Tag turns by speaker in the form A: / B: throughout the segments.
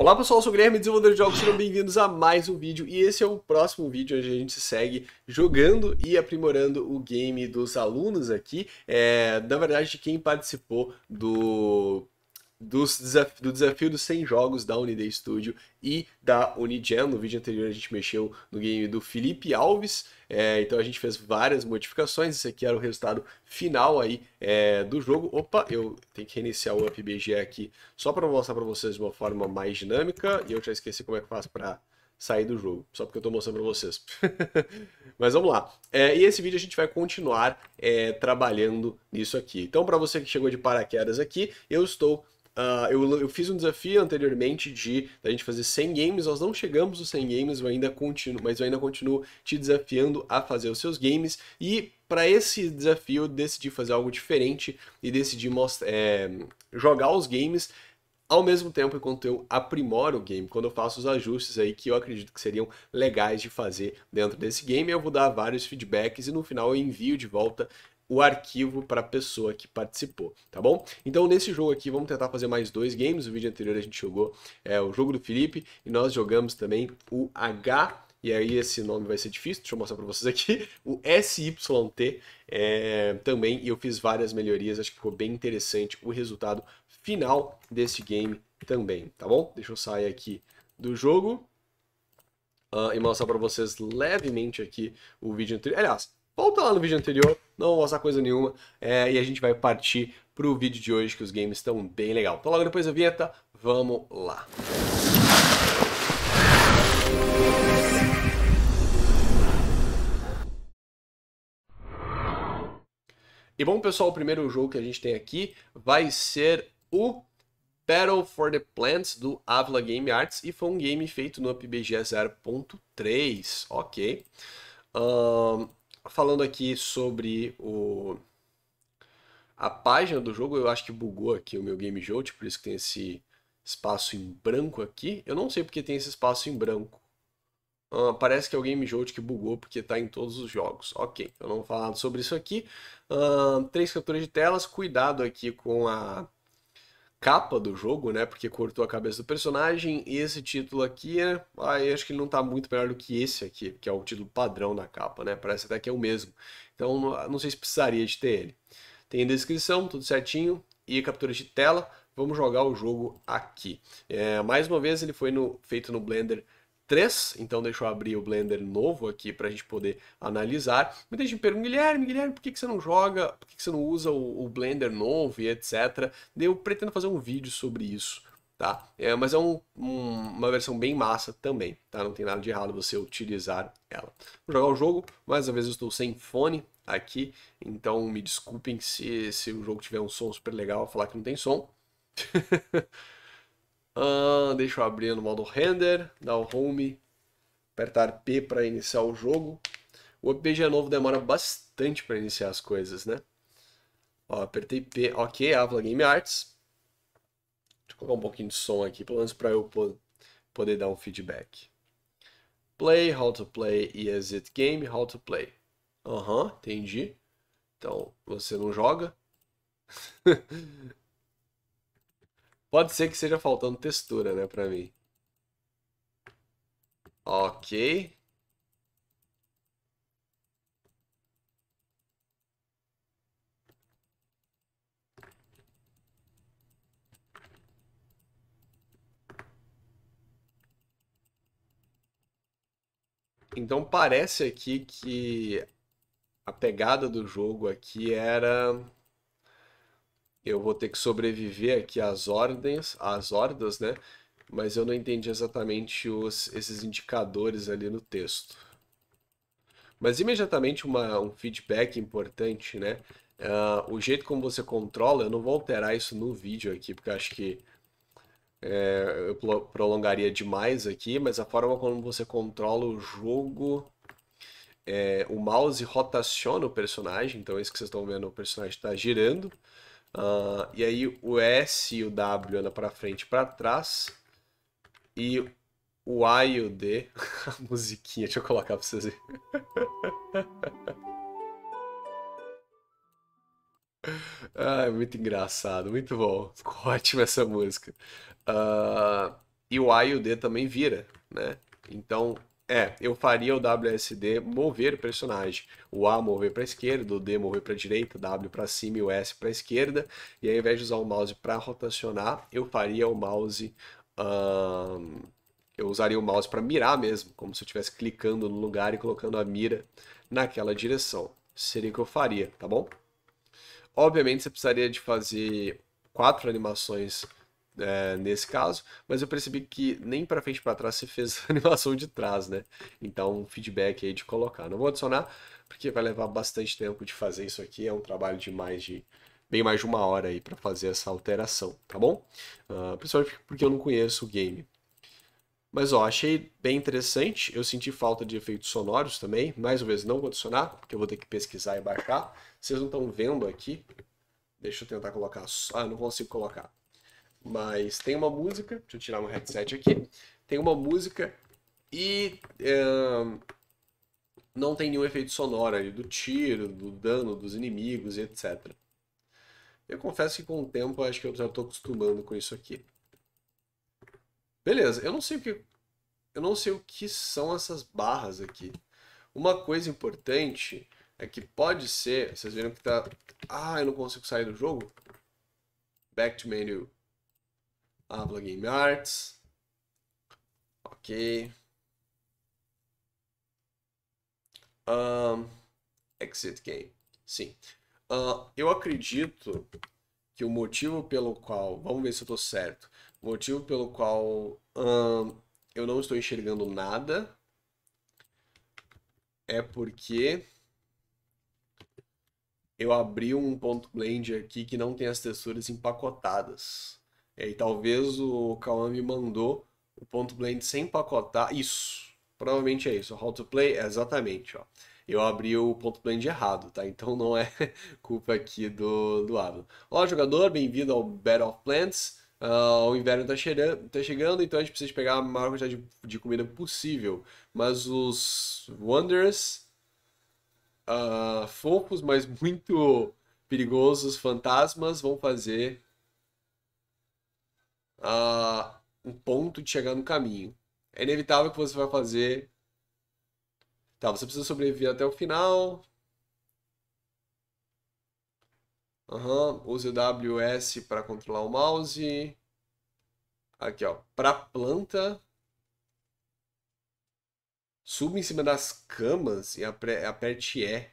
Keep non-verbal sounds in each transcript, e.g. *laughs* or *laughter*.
A: Olá pessoal, eu sou o Guilherme, desenvolvedor de jogos, sejam bem-vindos a mais um vídeo e esse é o próximo vídeo onde a gente segue jogando e aprimorando o game dos alunos aqui, é, na verdade de quem participou do dos desaf do desafio dos 100 jogos da Uniday Studio e da Unigen. No vídeo anterior a gente mexeu no game do Felipe Alves, é, então a gente fez várias modificações. Esse aqui era o resultado final aí é, do jogo. Opa, eu tenho que reiniciar o UpBG aqui só para mostrar para vocês de uma forma mais dinâmica e eu já esqueci como é que faz para sair do jogo, só porque eu estou mostrando para vocês. *laughs* Mas vamos lá. É, e esse vídeo a gente vai continuar é, trabalhando nisso aqui. Então, para você que chegou de paraquedas aqui, eu estou Uh, eu, eu, fiz um desafio anteriormente de a gente fazer 100 games, nós não chegamos aos 100 games, eu ainda continuo, mas eu ainda continuo te desafiando a fazer os seus games e para esse desafio eu decidi fazer algo diferente e decidi mostrar, é, jogar os games ao mesmo tempo enquanto eu aprimoro o game, quando eu faço os ajustes aí que eu acredito que seriam legais de fazer dentro desse game, eu vou dar vários feedbacks e no final eu envio de volta o arquivo para a pessoa que participou, tá bom? Então nesse jogo aqui vamos tentar fazer mais dois games, o vídeo anterior a gente jogou é, o jogo do Felipe e nós jogamos também o H e aí esse nome vai ser difícil, deixa eu mostrar para vocês aqui, *laughs* o SYT é, também, e eu fiz várias melhorias, acho que ficou bem interessante o resultado final desse game também, tá bom? Deixa eu sair aqui do jogo uh, e mostrar para vocês levemente aqui o vídeo anterior, aliás, volta lá no vídeo anterior não vou mostrar coisa nenhuma. É, e a gente vai partir pro vídeo de hoje, que os games estão bem legal. Então logo depois da vinheta, vamos lá. E bom, pessoal, o primeiro jogo que a gente tem aqui vai ser o Battle for the Plants do Avila Game Arts e foi um game feito no PBG 0.3, ok. Um, falando aqui sobre o a página do jogo, eu acho que bugou aqui o meu Game Jolt, por isso que tem esse espaço em branco aqui. Eu não sei porque tem esse espaço em branco. Uh, parece que é o Game Jolt que bugou porque está em todos os jogos. Ok, eu não vou falar sobre isso aqui. Uh, três capturas de telas, cuidado aqui com a capa do jogo, né? Porque cortou a cabeça do personagem. E esse título aqui, né? Aí ah, acho que ele não tá muito melhor do que esse aqui, que é o título padrão da capa, né? Parece até que é o mesmo. Então não sei se precisaria de ter ele. Tem descrição, tudo certinho. E captura de tela. Vamos jogar o jogo aqui. É, mais uma vez, ele foi no, feito no Blender 3. Então deixa eu abrir o Blender novo aqui para a gente poder analisar. Muita gente me pergunta, Guilherme, Guilherme, por que, que você não joga, por que, que você não usa o, o Blender novo e etc. Eu pretendo fazer um vídeo sobre isso tá? É, mas é um, um, uma versão bem massa também, tá? Não tem nada de errado você utilizar ela. Vou jogar o jogo, mais uma vez eu estou sem fone aqui, então me desculpem se, se o jogo tiver um som super legal, falar que não tem som. *laughs* Uh, deixa eu abrir no modo render, dar o home, apertar P para iniciar o jogo. O RPG novo demora bastante para iniciar as coisas, né? Ó, apertei P, ok, Avla Game Arts. Deixa eu colocar um pouquinho de som aqui, pelo menos para eu po poder dar um feedback. Play, how to play, e exit game, how to play. Aham, uhum, entendi. Então, você não joga. *laughs* Pode ser que seja faltando textura, né, pra mim. Ok. Então parece aqui que a pegada do jogo aqui era eu vou ter que sobreviver aqui às ordens, às hordas, né? Mas eu não entendi exatamente os, esses indicadores ali no texto. Mas imediatamente uma, um feedback importante, né? Uh, o jeito como você controla, eu não vou alterar isso no vídeo aqui, porque acho que é, eu prolongaria demais aqui, mas a forma como você controla o jogo, é, o mouse rotaciona o personagem, então é isso que vocês estão vendo, o personagem está girando. Uh, e aí o S e o W anda para frente e para trás. E o A e o D. *laughs* A musiquinha, deixa eu colocar para vocês verem. *laughs* ah, é muito engraçado, muito bom. Ficou *laughs* ótima essa música. Uh, e o A e o D também vira, né? Então é, eu faria o WSD mover o personagem. O A mover para a esquerda, o D mover para a direita, W para cima e o S para a esquerda. E aí, ao invés de usar o mouse para rotacionar, eu faria o mouse. eu usaria o mouse para mirar mesmo, como se eu estivesse clicando no lugar e colocando a mira naquela direção. Seria o que eu faria, tá bom? Obviamente, você precisaria de fazer quatro animações é, nesse caso, mas eu percebi que nem para frente para trás se fez *laughs* animação de trás, né? Então, um feedback aí de colocar. Não vou adicionar, porque vai levar bastante tempo de fazer isso aqui, é um trabalho de mais de bem mais de uma hora aí para fazer essa alteração, tá bom? Uh, principalmente porque eu não conheço o game. Mas ó, achei bem interessante. Eu senti falta de efeitos sonoros também. Mais uma vez, não vou adicionar, porque eu vou ter que pesquisar e baixar. Vocês não estão vendo aqui. Deixa eu tentar colocar. Ah, não consigo colocar. Mas tem uma música, deixa eu tirar um headset aqui. Tem uma música e um, não tem nenhum efeito sonoro ali do tiro, do dano dos inimigos e etc. Eu confesso que com o tempo acho que eu já estou acostumando com isso aqui. Beleza, eu não sei o que eu não sei o que são essas barras aqui. Uma coisa importante é que pode ser, vocês viram que tá, ah, eu não consigo sair do jogo. Back to menu. Abla ah, Game Arts. Ok. Um, exit Game. Sim. Uh, eu acredito que o motivo pelo qual. Vamos ver se eu estou certo. O motivo pelo qual um, eu não estou enxergando nada é porque eu abri um ponto blend aqui que não tem as texturas empacotadas. E talvez o Cauã me mandou o ponto blend sem pacotar. Isso, provavelmente é isso. How to play, é exatamente, ó. Eu abri o ponto blend errado, tá? Então não é *laughs* culpa aqui do, do Alan. Olá, jogador, bem-vindo ao Battle of Plants. Uh, o inverno está chegando, tá chegando, então a gente precisa pegar a maior quantidade de, de comida possível. Mas os Wanderers, uh, mas muito perigosos fantasmas, vão fazer a um ponto de chegar no caminho. É inevitável que você vai fazer. Tá, você precisa sobreviver até o final. Uhum. Use o WS para controlar o mouse. Aqui, ó. Para planta. Suba em cima das camas e aperte E.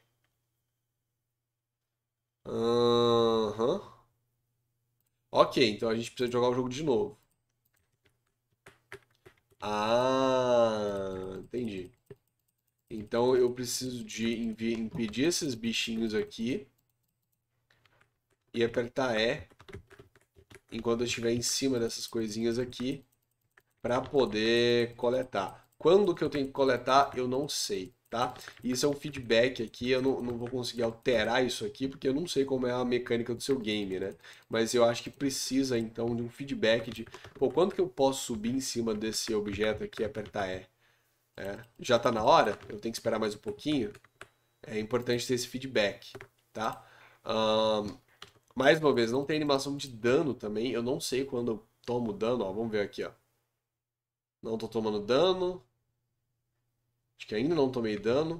A: Aham. Uhum. Ok, então a gente precisa jogar o jogo de novo. Ah, entendi. Então eu preciso de impedir esses bichinhos aqui e apertar E enquanto eu estiver em cima dessas coisinhas aqui para poder coletar. Quando que eu tenho que coletar, eu não sei tá? Isso é um feedback aqui, eu não, não vou conseguir alterar isso aqui, porque eu não sei como é a mecânica do seu game, né? Mas eu acho que precisa, então, de um feedback de, pô, quanto que eu posso subir em cima desse objeto aqui e apertar E? É, já está na hora? Eu tenho que esperar mais um pouquinho? É importante ter esse feedback, tá? Um, mais uma vez, não tem animação de dano também, eu não sei quando eu tomo dano, ó, vamos ver aqui, ó. Não estou tomando dano, Acho que ainda não tomei dano.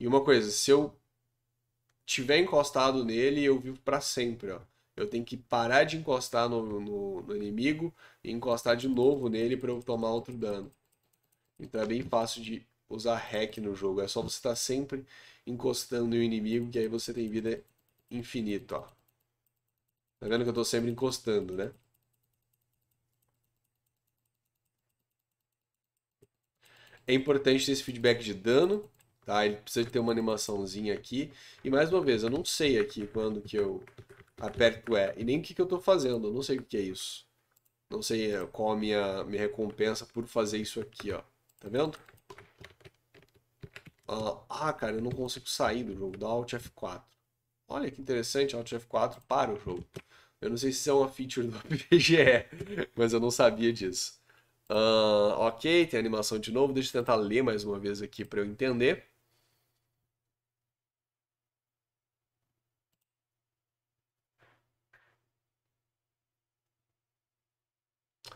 A: E uma coisa, se eu tiver encostado nele, eu vivo para sempre, ó. Eu tenho que parar de encostar no, no, no inimigo e encostar de novo nele para eu tomar outro dano. Então é bem fácil de usar hack no jogo. É só você estar tá sempre encostando no inimigo, que aí você tem vida infinita, ó. Tá vendo que eu estou sempre encostando, né? É importante ter esse feedback de dano, tá? Ele precisa ter uma animaçãozinha aqui. E mais uma vez, eu não sei aqui quando que eu aperto E e nem o que, que eu estou fazendo. Eu não sei o que é isso. Não sei eh, qual a minha, minha recompensa por fazer isso aqui, ó. Tá vendo? Ah, ah cara, eu não consigo sair do jogo. Dá Alt F4. Olha que interessante, Alt F4 para o jogo. Eu não sei se isso é uma feature do *laughs* PGE, mas eu não sabia disso. Uh, ok, tem animação de novo. Deixa eu tentar ler mais uma vez aqui para eu entender.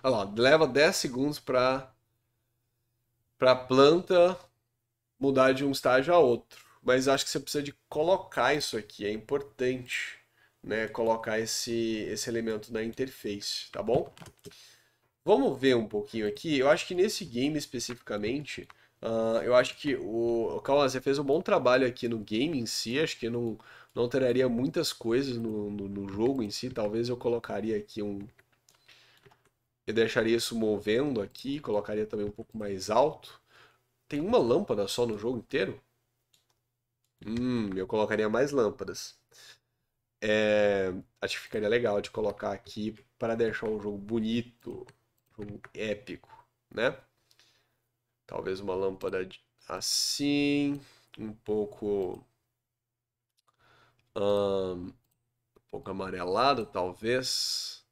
A: Olha lá, leva 10 segundos para a planta mudar de um estágio a outro. Mas acho que você precisa de colocar isso aqui, é importante, né? Colocar esse, esse elemento na interface, tá bom? Vamos ver um pouquinho aqui. Eu acho que nesse game especificamente, uh, eu acho que o, o Kawase fez um bom trabalho aqui no game em si. Acho que não, não alteraria muitas coisas no, no, no jogo em si. Talvez eu colocaria aqui um. Eu deixaria isso movendo aqui, colocaria também um pouco mais alto. Tem uma lâmpada só no jogo inteiro? Hum, eu colocaria mais lâmpadas. É, acho que ficaria legal de colocar aqui para deixar o jogo bonito um épico, né? Talvez uma lâmpada assim, um pouco um, um pouco amarelada, talvez.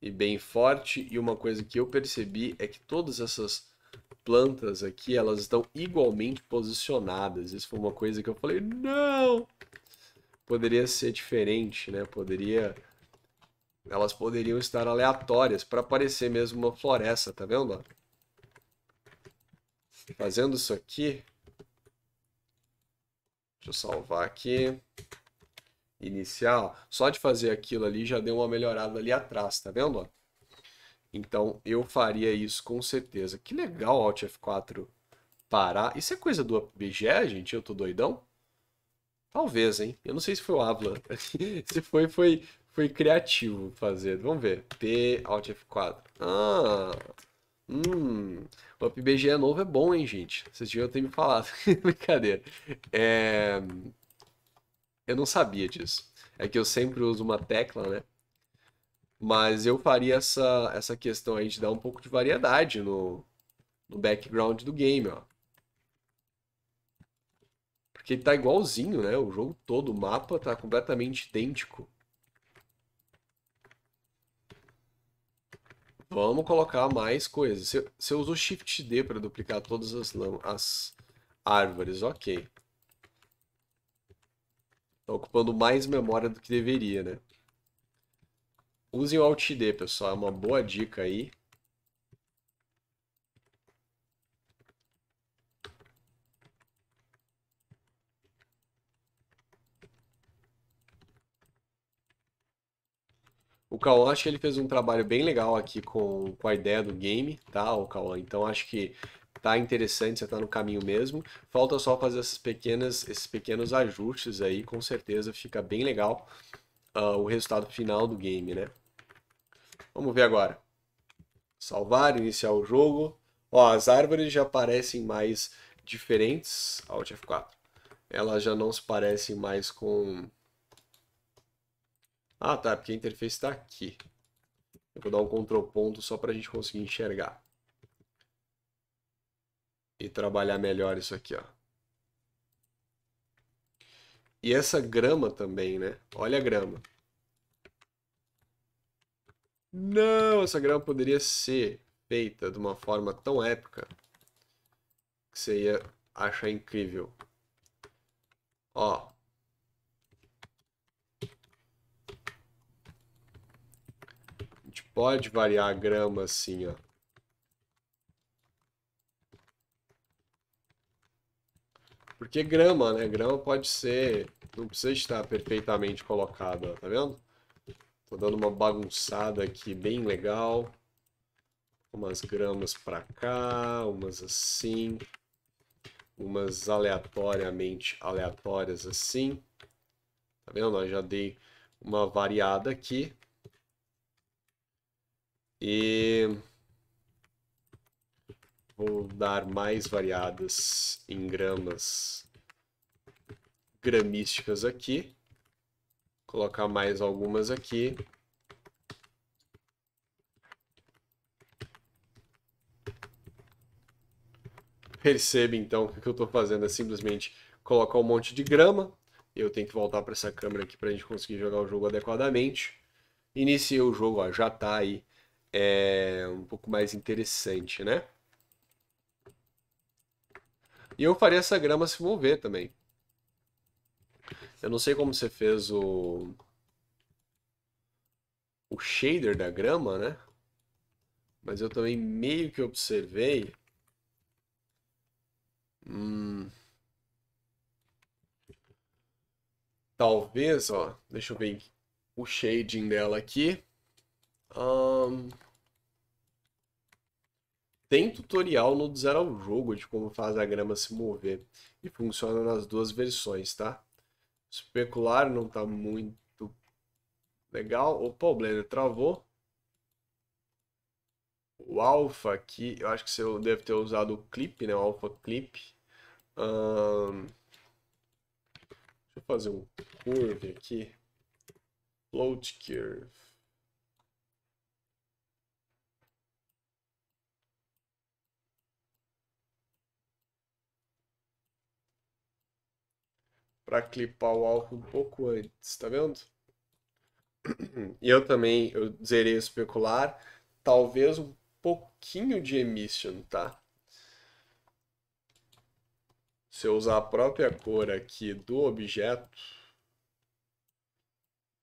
A: E bem forte. E uma coisa que eu percebi é que todas essas plantas aqui, elas estão igualmente posicionadas. Isso foi uma coisa que eu falei, não! Poderia ser diferente, né? Poderia elas poderiam estar aleatórias para parecer mesmo uma floresta, tá vendo? Fazendo isso aqui. Deixa eu salvar aqui. Inicial. Só de fazer aquilo ali já deu uma melhorada ali atrás, tá vendo? Então eu faria isso com certeza. Que legal Alt F4 parar. Isso é coisa do BGE, gente? Eu tô doidão? Talvez, hein? Eu não sei se foi o Avla. *laughs* se foi, foi, foi criativo fazer. Vamos ver. P, Alt F4. Ah. Hum. O PBG é novo é bom, hein, gente? Vocês deviam ter me falado. *laughs* Brincadeira. É... Eu não sabia disso. É que eu sempre uso uma tecla, né? Mas eu faria essa, essa questão aí de dar um pouco de variedade no, no background do game, ó. Porque ele tá igualzinho, né? O jogo todo, o mapa tá completamente idêntico. Vamos colocar mais coisas. Se, você usou Shift D para duplicar todas as, as árvores, ok. Tá ocupando mais memória do que deveria, né? Usem o Alt D, pessoal. É uma boa dica aí. O Cauã, acho que ele fez um trabalho bem legal aqui com, com a ideia do game, tá, o Cauã? Então acho que tá interessante, você tá no caminho mesmo. Falta só fazer essas pequenas, esses pequenos ajustes aí, com certeza fica bem legal uh, o resultado final do game, né? Vamos ver agora. Salvar, iniciar o jogo. Ó, as árvores já parecem mais diferentes. Alt F4. Elas já não se parecem mais com ah, tá, porque a interface está aqui. Eu vou dar um control ponto só para a gente conseguir enxergar. E trabalhar melhor isso aqui, ó. E essa grama também, né? Olha a grama. Não, essa grama poderia ser feita de uma forma tão épica que você ia achar incrível. Ó, Pode variar a grama assim, ó. Porque grama, né? Grama pode ser... Não precisa estar perfeitamente colocada, tá vendo? Tô dando uma bagunçada aqui bem legal. Umas gramas pra cá, umas assim. Umas aleatoriamente aleatórias assim. Tá vendo? Eu já dei uma variada aqui. E vou dar mais variadas em gramas gramísticas aqui. Colocar mais algumas aqui. Perceba então que o que eu estou fazendo é simplesmente colocar um monte de grama. Eu tenho que voltar para essa câmera aqui para a gente conseguir jogar o jogo adequadamente. Iniciei o jogo, ó, já está aí é, um pouco mais interessante, né? E eu faria essa grama se mover também. Eu não sei como você fez o o shader da grama, né? Mas eu também meio que observei. Hum... Talvez, ó, deixa eu ver o shading dela aqui. Um... Tem tutorial no Zero ao Jogo de como faz a grama se mover. E funciona nas duas versões, tá? Especular não tá muito legal. Opa, o Blender travou. O Alpha aqui, eu acho que você deve ter usado o Clip, né? O Alpha Clip. Um... Deixa eu fazer um curve aqui. Float Curve. para clipar o álcool um pouco antes, tá vendo? E eu também, eu zerei o especular, talvez um pouquinho de emission, tá? Se eu usar a própria cor aqui do objeto,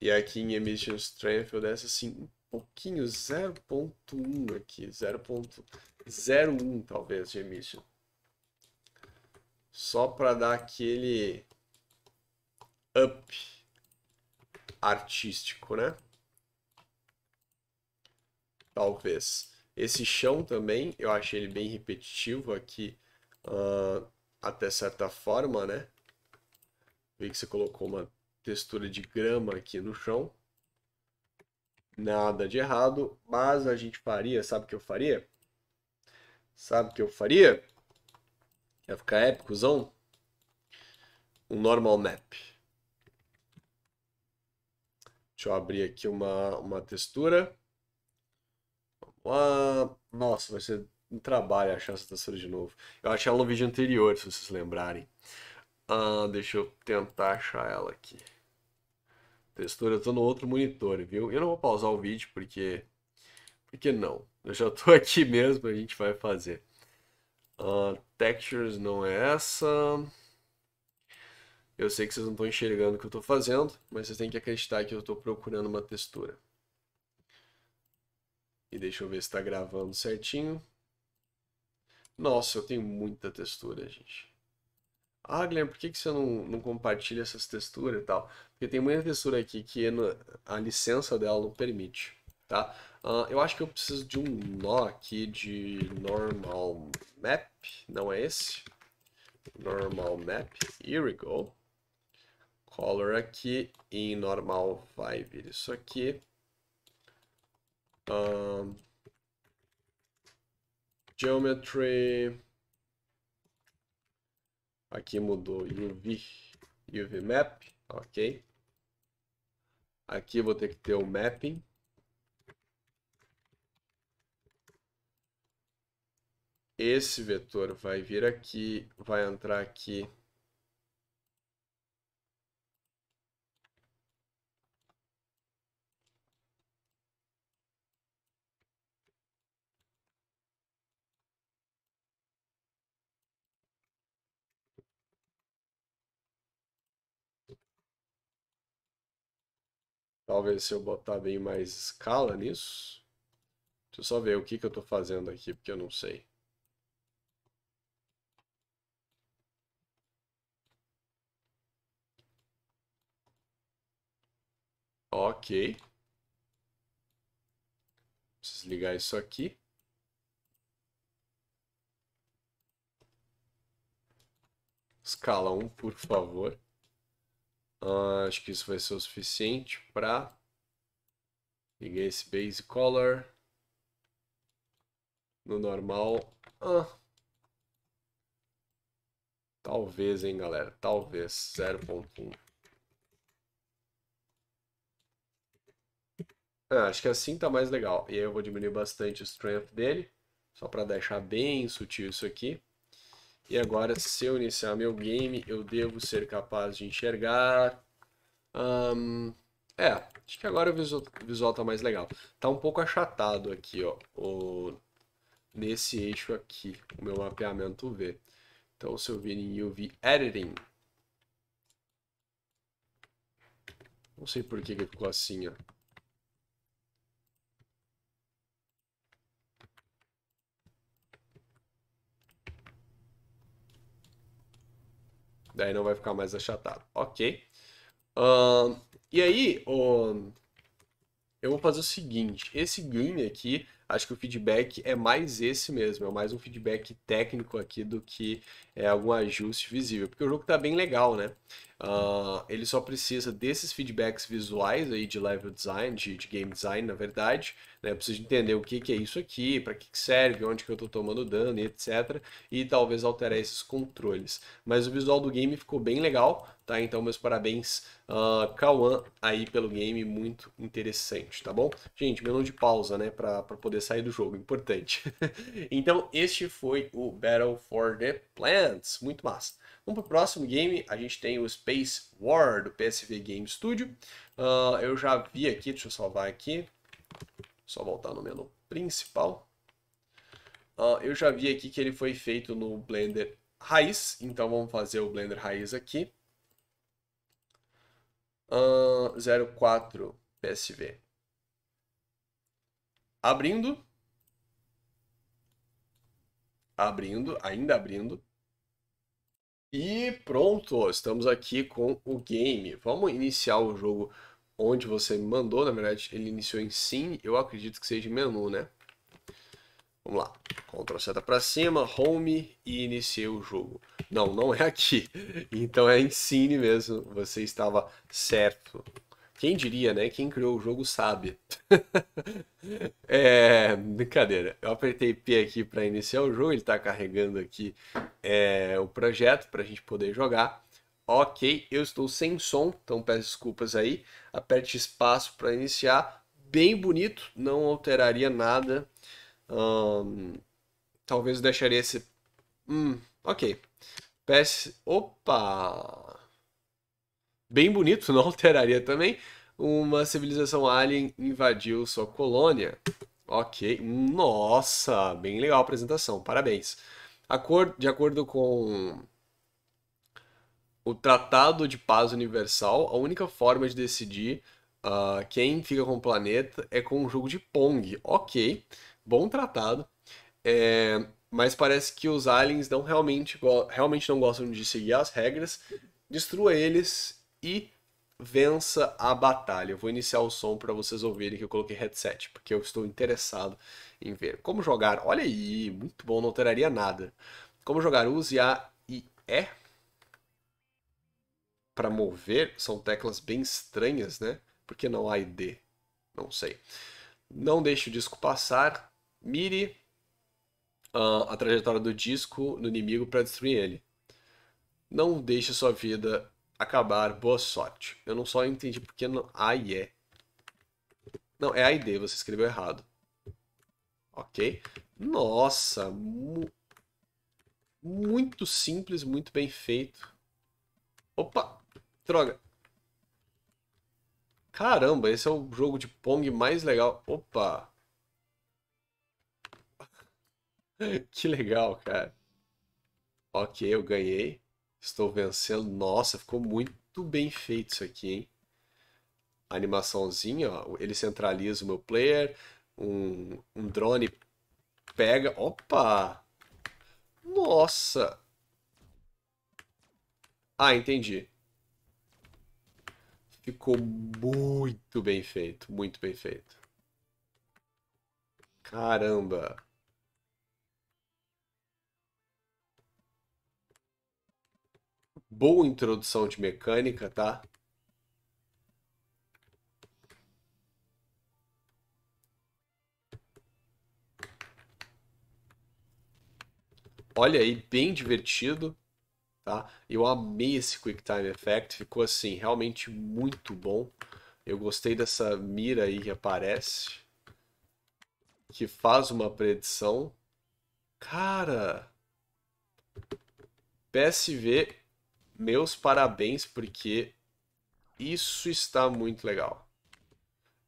A: e aqui em emission strength eu desse assim um pouquinho, 0.1 aqui, 0.01 talvez de emission. Só para dar aquele up artístico, né? Talvez. Esse chão também, eu achei ele bem repetitivo aqui, uh, até certa forma, né? Vi que você colocou uma textura de grama aqui no chão. Nada de errado, mas a gente faria, sabe o que eu faria? Sabe o que eu faria? Ia ficar épicozão? Um normal map. Deixa eu abrir aqui uma, uma textura. Vamos lá. Nossa, vai ser um trabalho achar essa textura de novo. Eu achei ela no vídeo anterior, se vocês lembrarem. Ah, deixa eu tentar achar ela aqui. Textura, eu tô no outro monitor, viu? Eu não vou pausar o vídeo porque... Porque não? Eu já tô *laughs* aqui mesmo, a gente vai fazer. Uh, textures não é essa. Eu sei que vocês não estão enxergando o que eu estou fazendo, mas vocês têm que acreditar que eu estou procurando uma textura. E deixa eu ver se está gravando certinho. Nossa, eu tenho muita textura, gente. Ah, Guilherme, por que, que você não, não compartilha essas texturas e tal? Porque tem muita textura aqui que a licença dela não permite, tá? Uh, eu acho que eu preciso de um nó aqui de normal map, não é esse? Normal map, here we go color aqui e em normal vai vir isso aqui. Um, geometry. Aqui mudou UV, UV map, ok. Aqui vou ter que ter o mapping. Esse vetor vai vir aqui, vai entrar aqui Talvez se eu botar bem mais escala nisso. Deixa eu só ver o que, que eu estou fazendo aqui, porque eu não sei. Ok. Preciso ligar isso aqui. Escala um, por favor. Ah, acho que isso vai ser o suficiente para ligar esse base color no normal. Ah. Talvez, hein, galera? Talvez. 0.1. Ah, acho que assim tá mais legal. E aí eu vou diminuir bastante o strength dele. Só para deixar bem sutil isso aqui. E agora, se eu iniciar meu game, eu devo ser capaz de enxergar. Um, é, acho que agora o visual, o visual tá mais legal. Tá um pouco achatado aqui, ó. O, nesse eixo aqui, o meu mapeamento V. Então, se eu vir em UV Editing. Não sei por que, que ficou assim, ó. Daí não vai ficar mais achatado. Ok. Uh, e aí, eu vou fazer o seguinte. Esse game aqui, acho que o feedback é mais esse mesmo. É mais um feedback técnico aqui do que é, algum ajuste visível, porque o jogo está bem legal, né? Uh, ele só precisa desses feedbacks visuais aí de level design, de, de game design, na verdade. Né? Precisa entender o que, que é isso aqui, para que, que, serve, onde que eu estou tomando dano, etc. E talvez alterar esses controles. Mas o visual do game ficou bem legal, tá? Então meus parabéns, uh, ah, Kawan, aí pelo game, muito interessante, tá bom? Gente, menu de pausa, né, para poder sair do jogo, importante. *laughs* então este foi o Battle for the Plan. Muito massa. Vamos para o próximo game, a gente tem o Space War do PSV Game Studio. Uh, eu já vi aqui, deixa eu salvar aqui, só voltar no menu principal. Uh, eu já vi aqui que ele foi feito no Blender raiz, então vamos fazer o Blender raiz aqui. Uh, 04 PSV. Abrindo. Abrindo, ainda abrindo. E pronto, estamos aqui com o game. Vamos iniciar o jogo onde você me mandou. Na verdade, ele iniciou em sim, eu acredito que seja menu, né? Vamos lá. Ctrl seta para cima, home e iniciei o jogo. Não, não é aqui. *laughs* Então é em sim mesmo. Você estava certo. Quem diria, né? Quem criou o jogo sabe. *laughs* é, brincadeira. Eu apertei P aqui para iniciar o jogo, ele está carregando aqui é, o projeto para a gente poder jogar. Ok, eu estou sem som, então peço desculpas aí. Aperte espaço para iniciar. Bem bonito, não alteraria nada. Hum, talvez deixaria esse... Hum, ok. Peço. Opa! bem bonito, *laughs* não alteraria também. Uma civilização alien invadiu sua colônia. Ok, nossa, bem legal a apresentação, parabéns. de acordo com o Tratado de Paz Universal, a única forma de decidir uh, quem fica com o planeta é com um jogo de Pong. Ok, bom tratado. É, mas parece que os aliens não realmente, realmente não gostam de seguir as regras. Destrua eles e vença a batalha. Eu vou iniciar o som para vocês ouvirem que eu coloquei headset, porque eu estou interessado em ver como jogar. Olha aí, muito bom, não alteraria nada. Como jogar use A e E para mover, são teclas bem estranhas, né? Porque não há e D, não sei. Não deixe o disco passar, mire uh, a trajetória do disco no inimigo para destruir ele. Não deixe sua vida Acabar, boa sorte. Eu não só entendi porque não. Ai é. Não, é AID, você escreveu errado. Ok? Nossa! Mu... Muito simples, muito bem feito. Opa! Droga! Caramba, esse é o jogo de Pong mais legal. Opa! *laughs* que legal, cara. Ok, eu ganhei. Estou vencendo. Nossa, ficou muito bem feito isso aqui, hein? A animaçãozinha, ó. Ele centraliza o meu player. Um, um drone pega. Opa! Nossa! Ah, entendi. Ficou muito bem feito, muito bem feito. Caramba! boa introdução de mecânica, tá? Olha aí, bem divertido, tá? Eu amei esse Quick Time Effect, ficou assim, realmente muito bom. Eu gostei dessa mira aí que aparece, que faz uma predição. Cara, PSV meus parabéns, porque isso está muito legal.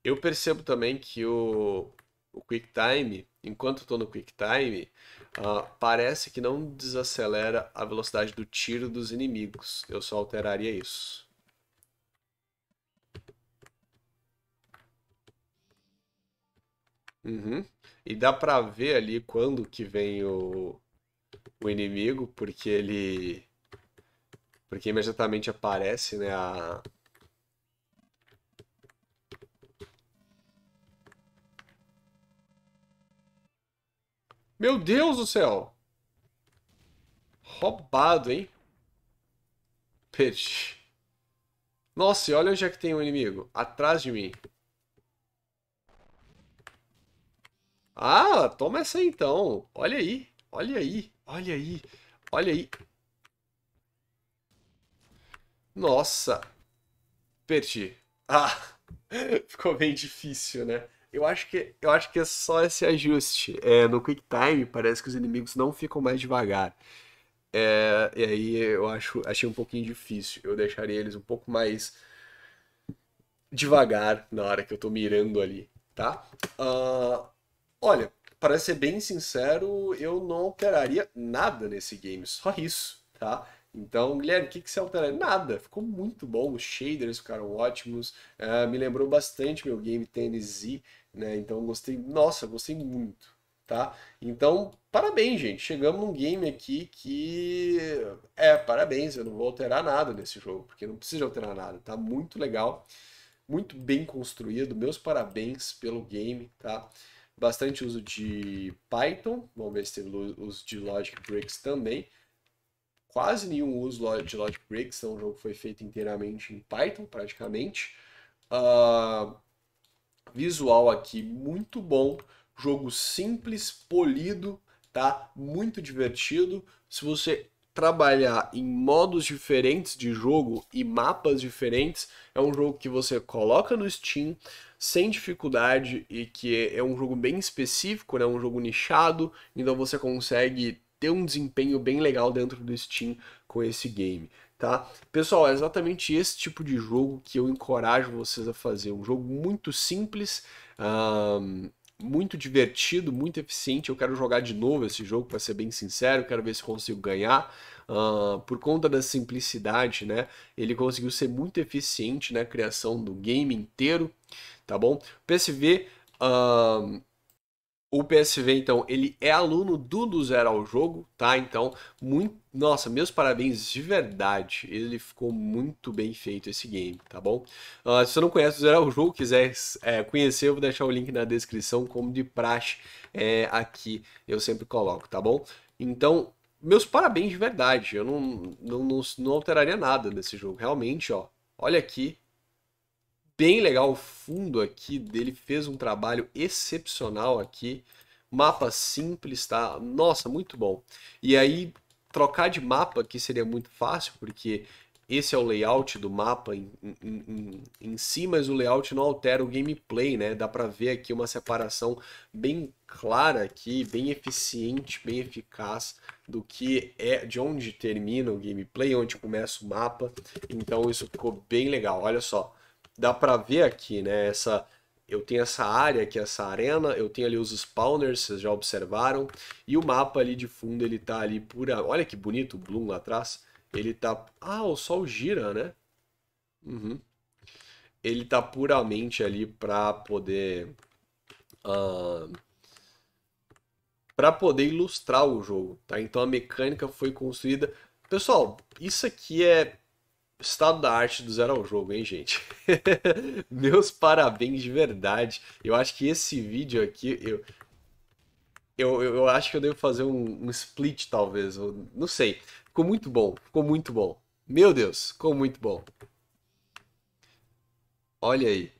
A: Eu percebo também que o, o QuickTime, enquanto estou no QuickTime, uh, ah, parece que não desacelera a velocidade do tiro dos inimigos. Eu só alteraria isso. Uhum. E dá pra ver ali quando que vem o, o inimigo, porque ele porque imediatamente aparece, né, a... Meu Deus do céu! Roubado, hein? Perdi. Nossa, e olha onde é que tem um inimigo. Atrás de mim. Ah, toma essa aí, então. Olha aí. Olha aí. Olha aí. Olha aí. Nossa! Perdi. Ah! *laughs* Ficou bem difícil, né? Eu acho que, eu acho que é só esse ajuste. É, no Quick Time parece que os inimigos não ficam mais devagar. É, e aí eu acho, achei um pouquinho difícil. Eu deixaria eles um pouco mais devagar na hora que eu tô mirando ali, tá? Uh, olha, para ser bem sincero, eu não alteraria nada nesse game, só isso, tá? Então, Guilherme, o que, que você alteraria? Nada, ficou muito bom, os shaders ficaram ótimos, uh, me lembrou bastante meu game Tennessee, né? Então gostei, nossa, gostei muito, tá? Então, parabéns, gente, chegamos num game aqui que... É, parabéns, eu não vou alterar nada nesse jogo, porque não precisa alterar nada, tá muito legal, muito bem construído, meus parabéns pelo game, tá? Bastante uso de Python, vamos ver se tem uso de Logic Bricks também, quase nenhum uso de logic breaks, é um jogo que foi feito inteiramente em Python, praticamente. Uh, visual aqui muito bom, jogo simples, polido, tá? Muito divertido. Se você trabalhar em modos diferentes de jogo e mapas diferentes, é um jogo que você coloca no Steam sem dificuldade e que é um jogo bem específico, né? Um jogo nichado, então você consegue ter um desempenho bem legal dentro do Steam com esse game, tá? Pessoal, é exatamente esse tipo de jogo que eu encorajo vocês a fazer. Um jogo muito simples, um, muito divertido, muito eficiente. Eu quero jogar de novo esse jogo, para ser bem sincero, quero ver se consigo ganhar. Uh, por conta da simplicidade, né? Ele conseguiu ser muito eficiente na criação do game inteiro, tá bom? O PSV uh, o PSV, então, ele é aluno do Do Zero ao Jogo, tá? Então, muito... nossa, meus parabéns de verdade. Ele ficou muito bem feito esse game, tá bom? Uh, se você não conhece o Zero ao Jogo, quiser é, conhecer, eu vou deixar o link na descrição, como de praxe é, aqui eu sempre coloco, tá bom? Então, meus parabéns de verdade. Eu não, não, não, não alteraria nada nesse jogo, realmente, ó. Olha aqui, bem legal. O fundo aqui dele fez um trabalho excepcional aqui. Mapa simples, tá? Nossa, muito bom. E aí, trocar de mapa aqui seria muito fácil, porque esse é o layout do mapa em, em, em, em si, mas o layout não altera o gameplay, né? Dá pra ver aqui uma separação bem clara aqui, bem eficiente, bem eficaz do que é de onde termina o gameplay, onde começa o mapa. Então isso ficou bem legal. Olha só, dá para ver aqui, né? Essa, eu tenho essa área aqui, essa arena, eu tenho ali os spawners, vocês já observaram, e o mapa ali de fundo, ele tá ali pura... Olha que bonito o Bloom lá atrás. Ele tá... Ah, o sol gira, né? Uhum. Ele tá puramente ali para poder... Uh, ah, para poder ilustrar o jogo, tá? Então a mecânica foi construída... Pessoal, isso aqui é estado da arte do zero ao jogo, hein, gente? *laughs* Meus parabéns de verdade. Eu acho que esse vídeo aqui, eu, eu, eu acho que eu devo fazer um, um split, talvez. Eu, não sei. Ficou muito bom. Ficou muito bom. Meu Deus, ficou muito bom. Olha aí.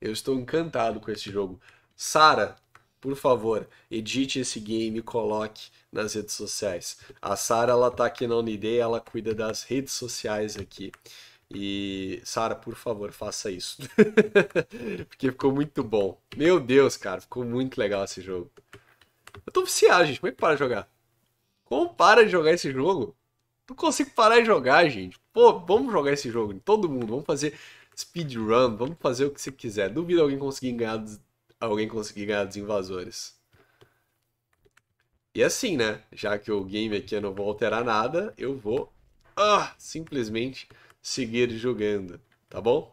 A: Eu estou encantado com esse jogo. Sara, por favor, edite esse game e coloque nas redes sociais. A Sara, ela tá aqui na Unidei, ela cuida das redes sociais aqui. E, Sara, por favor, faça isso. *laughs* Porque ficou muito bom. Meu Deus, cara, ficou muito legal esse jogo. Eu tô viciado, gente. Como é que para de jogar? Como para de jogar esse jogo? Não consigo parar de jogar, gente. Pô, vamos jogar esse jogo, todo mundo. Vamos fazer speedrun, vamos fazer o que você quiser. Duvido alguém conseguir ganhar alguém conseguir ganhar dos invasores. E assim, né? Já que o game aqui não vou alterar nada, eu vou ah, simplesmente seguir jogando, tá bom?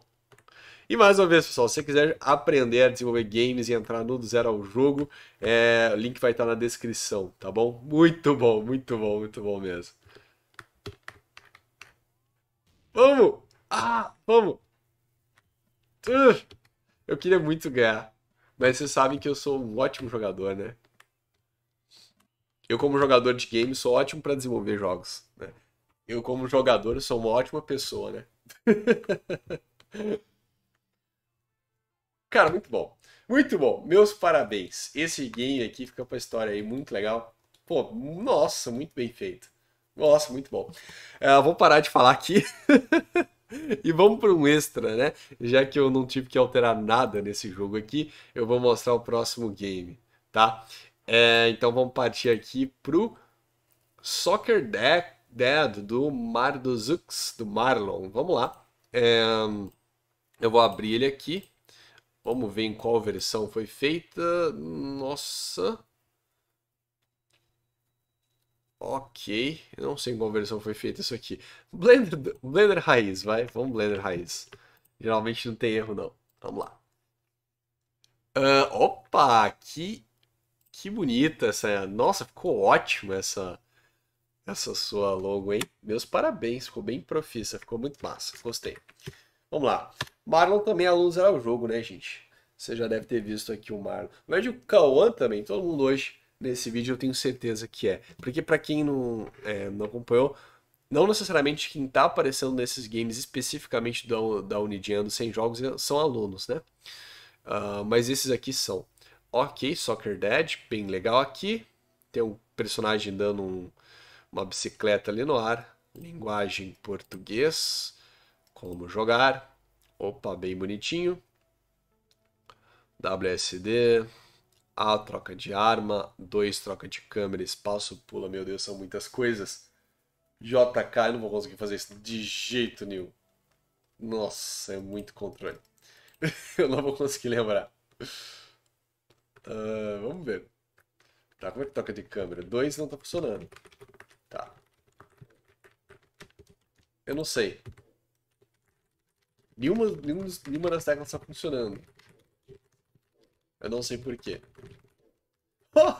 A: E mais uma vez, pessoal, se você quiser aprender a desenvolver games e entrar no do zero ao jogo, é, o link vai estar na descrição, tá bom? Muito bom, muito bom, muito bom mesmo. Vamos! Ah, vamos! eu queria muito ganhar. Mas vocês sabem que eu sou um ótimo jogador, né? Eu, como jogador de game, sou ótimo para desenvolver jogos. Né? Eu, como jogador, sou uma ótima pessoa, né? *laughs* Cara, muito bom. Muito bom. Meus parabéns. Esse game aqui fica pra história aí. Muito legal. Pô, nossa, muito bem feito. Nossa, muito bom. Uh, vou parar de falar aqui. *laughs* *laughs* E vamos para um extra, né? Já que eu não tive que alterar nada nesse jogo aqui, eu vou mostrar o próximo game, tá? É, então vamos partir aqui pro Soccer Dead do Mardozux, do Marlon. Vamos lá. É, eu vou abrir ele aqui. Vamos ver em qual versão foi feita. Nossa. Ok, não sei em qual versão foi feita isso aqui. Blender, Blender raiz, vai. Vamos Blender raiz. Geralmente não tem erro, não. Vamos lá. Uh, opa, que, que bonita essa. Nossa, ficou ótima essa, essa sua logo, hein? Meus parabéns, ficou bem profissa, ficou muito massa, gostei. Vamos lá. Marlon também é aluno zero jogo, né, gente? Você já deve ter visto aqui o Marlon. Mas o Cauã também, todo mundo hoje nesse vídeo, eu tenho certeza que é. Porque para quem não, é, não acompanhou, não necessariamente quem está aparecendo nesses games especificamente da, da Unidiano sem jogos, é, são alunos, né? Uh, mas esses aqui são. Ok, Soccer Dad, bem legal aqui. Tem um personagem dando um, uma bicicleta ali no ar. Linguagem português. Como jogar. Opa, bem bonitinho. WSD. A, troca de arma. 2, troca de câmera, espaço, pula. Meu Deus, são muitas coisas. JK, eu não vou conseguir fazer isso de jeito nenhum. Nossa, é muito controle. *laughs* eu não vou conseguir lembrar. Uh, vamos ver. Tá, como é que troca de câmera? 2 não tá funcionando. Tá. Eu não sei. Nenhuma, nenhuma, nenhuma das teclas está funcionando. Eu não sei porquê. *laughs*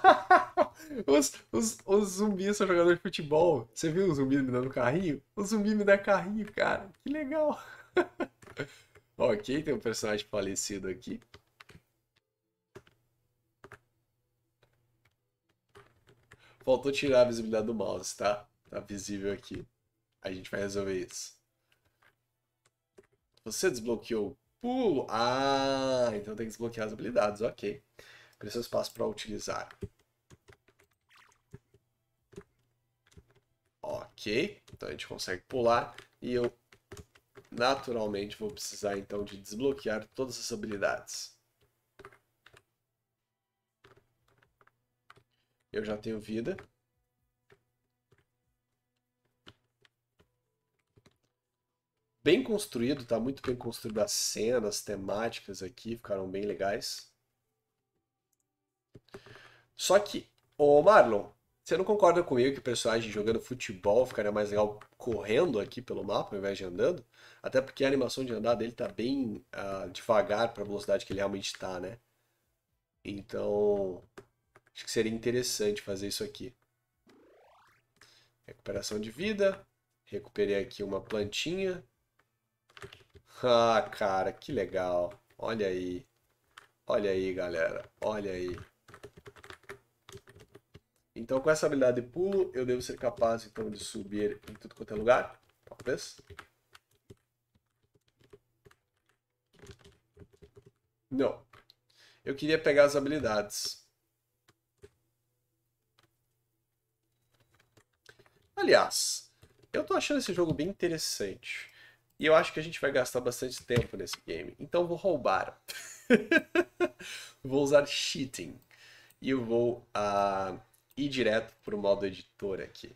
A: os, os, os zumbis são jogadores de futebol. Você viu o um zumbi me dando carrinho? O zumbi me dá carrinho, cara. Que legal. *laughs* ok, tem um personagem falecido aqui. Faltou tirar a visibilidade do mouse, tá? Tá visível aqui. A gente vai resolver isso. Você desbloqueou o pulo. Ah, então tem que desbloquear as habilidades, ok. Ok. Preciso espaço para utilizar. Ok, então a gente consegue pular e eu naturalmente vou precisar então de desbloquear todas as habilidades. Eu já tenho vida. Bem construído, tá muito bem construído as cenas, temáticas aqui, ficaram bem legais. Só que, ô Marlon, você não concorda comigo que o personagem jogando futebol ficaria mais legal correndo aqui pelo mapa ao invés de andando? Até porque a animação de andar dele tá bem uh, devagar para a velocidade que ele realmente tá, né? Então, acho que seria interessante fazer isso aqui. Recuperação de vida. Recuperei aqui uma plantinha. Ah, cara, que legal. Olha aí. Olha aí, galera. Olha aí. Então, com essa habilidade de pulo, eu devo ser capaz, então, de subir em tudo quanto é lugar. Talvez. Não. Eu queria pegar as habilidades. Aliás, eu tô achando esse jogo bem interessante. E eu acho que a gente vai gastar bastante tempo nesse game. Então vou roubar. *laughs* vou usar cheating. E eu vou... Uh ir direto para o modo editor aqui.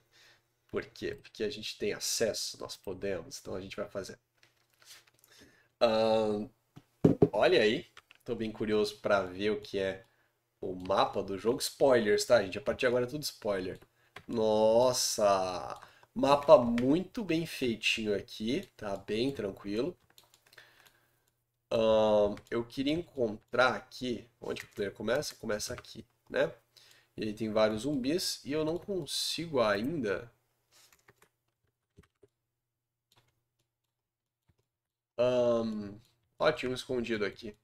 A: Por quê? Porque a gente tem acesso, nós podemos, então a gente vai fazer. Um, olha aí, estou bem curioso para ver o que é o mapa do jogo. Spoilers, tá, gente? A partir de agora é tudo spoiler. Nossa! Mapa muito bem feitinho aqui, tá bem tranquilo. Um, eu queria encontrar aqui, onde o player começa? Começa aqui, né? E aí tem vários zumbis e eu não consigo ainda... Um... Ó, tinha um escondido aqui.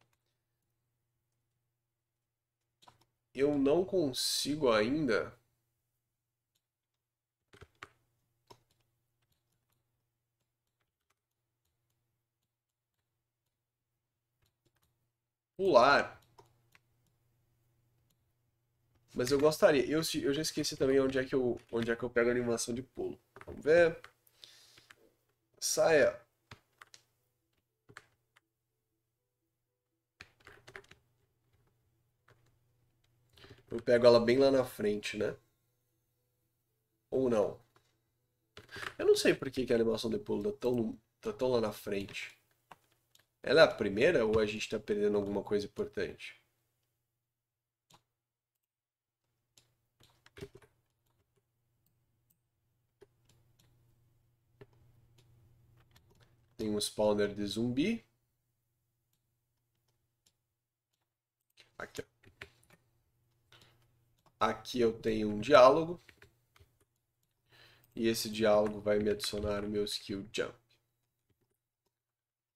A: Eu não consigo ainda... pular mas eu gostaria. Eu, eu já esqueci também onde é, que eu, onde é que eu pego a animação de pulo. Vamos ver. Saia. Eu pego ela bem lá na frente, né? Ou não. Eu não sei por que, que a animação de pulo tá tão, tá tão lá na frente. Ela é a primeira ou a gente tá perdendo alguma coisa importante? Tem um spawner de zumbi. Aqui, Aqui eu tenho um diálogo. E esse diálogo vai me adicionar o meu skill jump.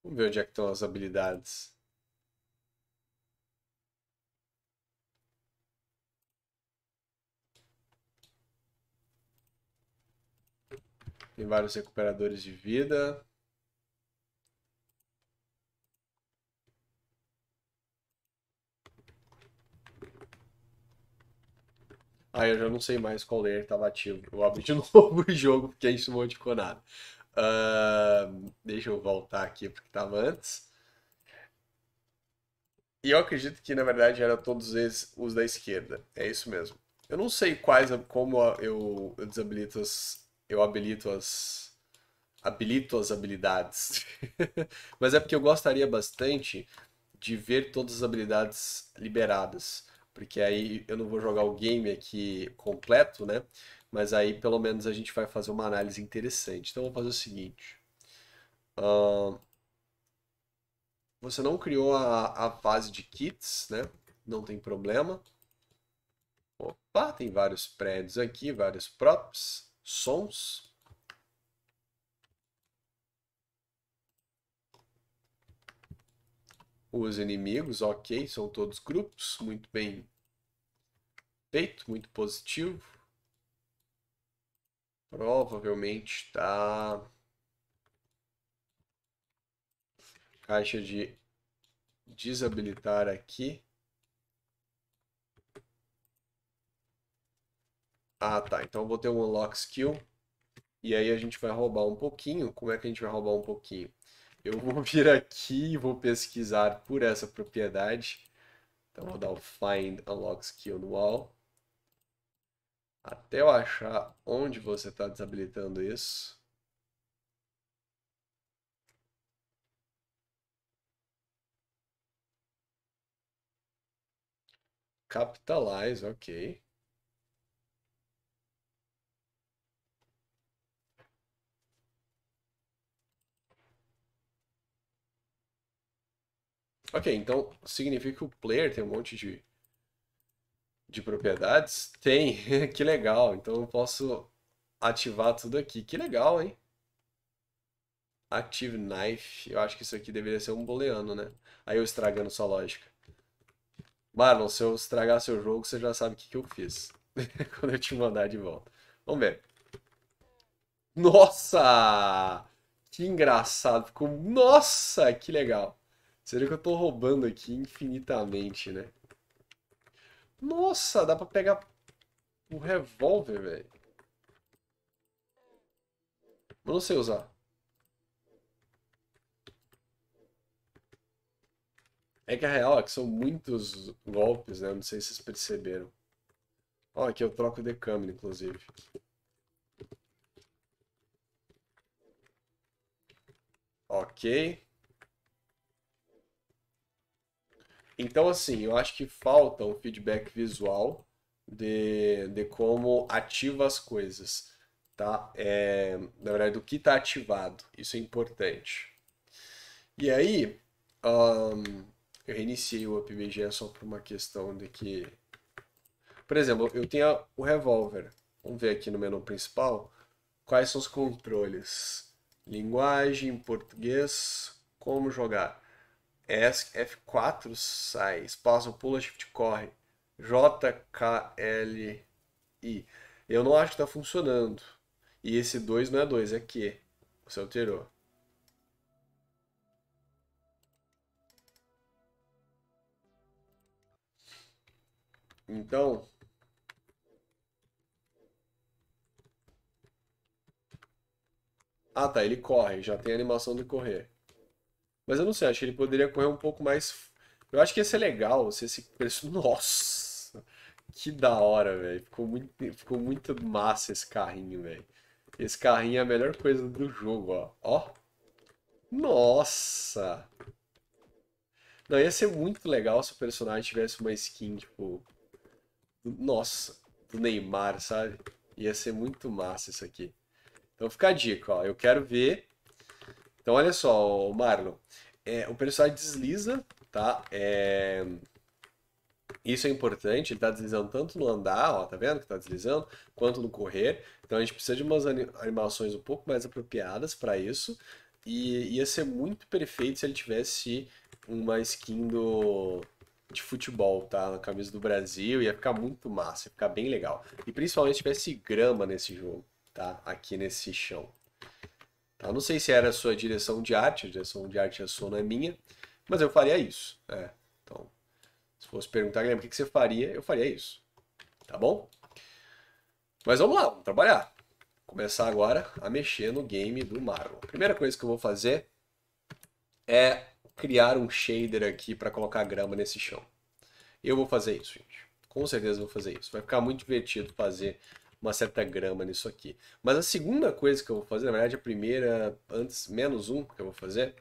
A: Vamos ver onde é que estão as habilidades. Tem vários recuperadores de vida. Ah, eu já não sei mais qual layer estava ativo. Eu abri de *laughs* novo o jogo porque isso não ficou nada. Uh, deixa eu voltar aqui porque estava antes. E eu acredito que na verdade era todos esses os da esquerda. É isso mesmo. Eu não sei quais, como eu, eu desabilito as, eu habilito as, habilito as habilidades. *laughs* Mas é porque eu gostaria bastante de ver todas as habilidades liberadas porque aí eu não vou jogar o game aqui completo, né? Mas aí pelo menos a gente vai fazer uma análise interessante. Então eu vou fazer o seguinte. Uh, você não criou a, a fase de kits, né? Não tem problema. Opa, tem vários prédios aqui, vários props, sons. Os inimigos, ok, são todos grupos, muito bem feito, muito positivo. Provavelmente tá caixa de desabilitar aqui. Ah, tá. Então vou ter um unlock skill. E aí a gente vai roubar um pouquinho. Como é que a gente vai roubar um pouquinho? Eu vou *laughs* vir aqui e vou pesquisar por essa propriedade. Então vou dar o find unlock skill no wall Até eu achar onde você está desabilitando isso. Capitalize, ok. Ok, então significa que o player tem um monte de, de propriedades? Tem, *laughs* que legal. Então eu posso ativar tudo aqui. Que legal, hein? Active Knife. Eu acho que isso aqui deveria ser um booleano, né? Aí eu estragando sua lógica. Marlon, se eu estragar seu jogo, você já sabe o que, que eu fiz. *laughs* Quando eu te mandar de volta. Vamos ver. Nossa! Que engraçado. Ficou... Nossa, que legal. Seria que eu tô roubando aqui infinitamente, né? Nossa, dá pra pegar o revólver, velho. Eu não sei usar. É que a real é que são muitos golpes, né? Não sei se vocês perceberam. Ó, aqui eu troco de câmera, inclusive. Ok. Então, assim, eu acho que falta um feedback visual de, de como ativa as coisas, tá? É, na verdade, do que está ativado. Isso é importante. E aí, um, eu reiniciei o UpBG só por uma questão de que... Por exemplo, eu tenho o revólver. Vamos ver aqui no menu principal quais são os controles. Linguagem, português, como jogar. ESC F4 sai, espaço, pula, shift, corre, JKLI. Eu não acho que está funcionando. E esse 2 não é 2, é Q. Você alterou. Então, Ah, tá, ele corre, já tem a animação de correr. Mas eu não sei, acho que ele poderia correr um pouco mais. Eu acho que ia ser legal se esse preço. *laughs* Nossa! Que da hora, velho. Ficou muito, ficou muito massa esse carrinho, velho. Esse carrinho é a melhor coisa do jogo, ó. Ó. Nossa! Não, ia ser muito legal se o personagem tivesse uma skin, tipo. Nossa! Do Neymar, sabe? Ia ser muito massa isso aqui. Então fica a dica, ó. Eu quero ver então olha só, Marlon. É, o personagem desliza, tá? É... Isso é importante, ele está deslizando tanto no andar, ó, tá vendo que está deslizando, quanto no correr. Então a gente precisa de umas animações um pouco mais apropriadas para isso. E ia ser muito perfeito se ele tivesse uma skin do, de futebol, tá? Na camisa do Brasil, ia ficar muito massa, ia ficar bem legal. E principalmente se tivesse grama nesse jogo, tá? Aqui nesse chão. Tá? Não sei se era a sua direção de arte, a direção de arte é sua, não é minha, mas eu faria isso. É, então, se fosse perguntar, Guilherme, o que, você faria? Eu faria isso. Tá bom? Mas vamos lá, vamos trabalhar. Começar agora a mexer no game do Marvel. A primeira coisa que eu vou fazer é criar um shader aqui para colocar grama nesse chão. Eu vou fazer isso, gente. Com certeza vou fazer isso. Vai ficar muito divertido fazer uma certa grama nisso aqui. Mas a segunda coisa que eu vou fazer, na verdade a primeira, antes menos um que eu vou fazer,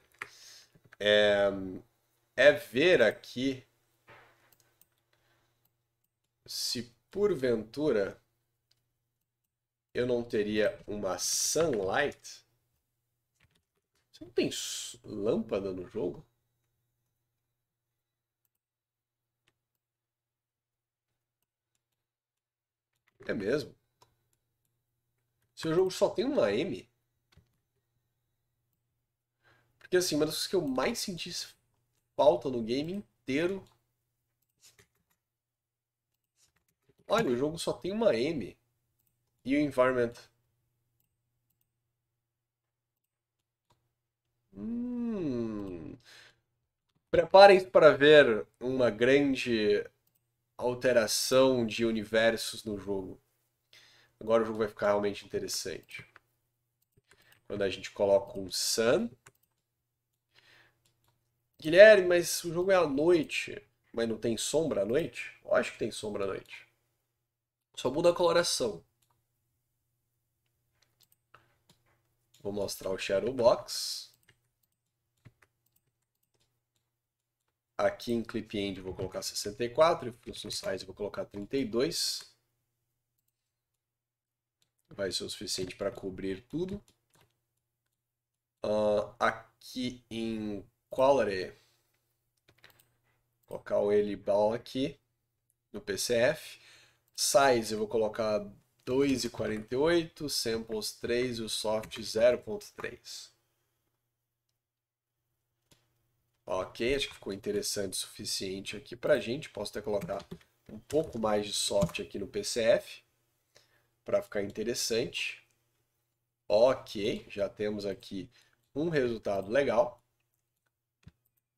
A: é, é ver aqui se porventura eu não teria uma sunlight. Você não tem lâmpada no jogo? É mesmo? se o jogo só tem uma M? Porque assim, uma das coisas que eu mais senti falta no game inteiro. Olha, o jogo só tem uma M. E o environment. Hum. Preparem-se para ver uma grande alteração de universos no jogo. Agora o jogo vai ficar realmente interessante. Quando a gente coloca um Sun. Guilherme, mas o jogo é à noite. Mas não tem sombra à noite? Eu acho que tem sombra à noite. Só muda a coloração. Vou mostrar o Shadow Box. Aqui em Clip End vou colocar 64, em no Size vou colocar 32 vai ser o suficiente para cobrir tudo. Uh, aqui em Quality, colocar o Elibal aqui no PCF. Size eu vou colocar 2,48, samples 3 e o soft 0,3. Ok, acho que ficou interessante o suficiente aqui para a gente. Posso até colocar um pouco mais de soft aqui no PCF para ficar interessante. Ok, já temos aqui um resultado legal.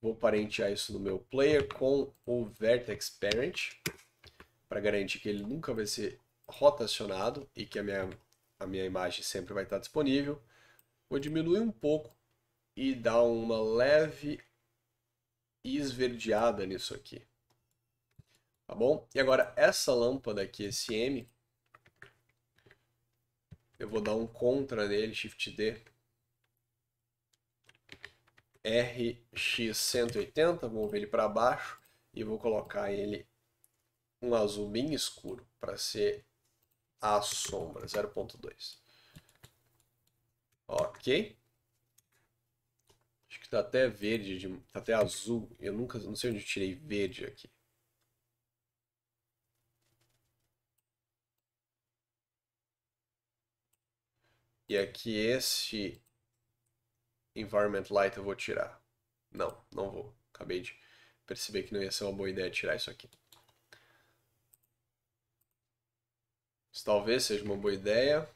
A: Vou parentear isso no meu player com o vertex parent para garantir que ele nunca vai ser rotacionado e que a minha, a minha imagem sempre vai estar disponível. Vou diminuir um pouco e dar uma leve esverdeada nisso aqui. Tá bom? E agora essa lâmpada aqui, esse M, eu vou dar um contra nele, Shift D. RX180, vou mover ele para baixo e vou colocar ele um azul bem escuro para ser a sombra, 0.2. Ok. Acho que está até verde, está até azul. Eu nunca, não sei onde eu tirei verde aqui. E aqui este Environment Light eu vou tirar. Não, não vou. Acabei de perceber que não ia ser uma boa ideia tirar isso aqui. Isso talvez seja uma boa ideia.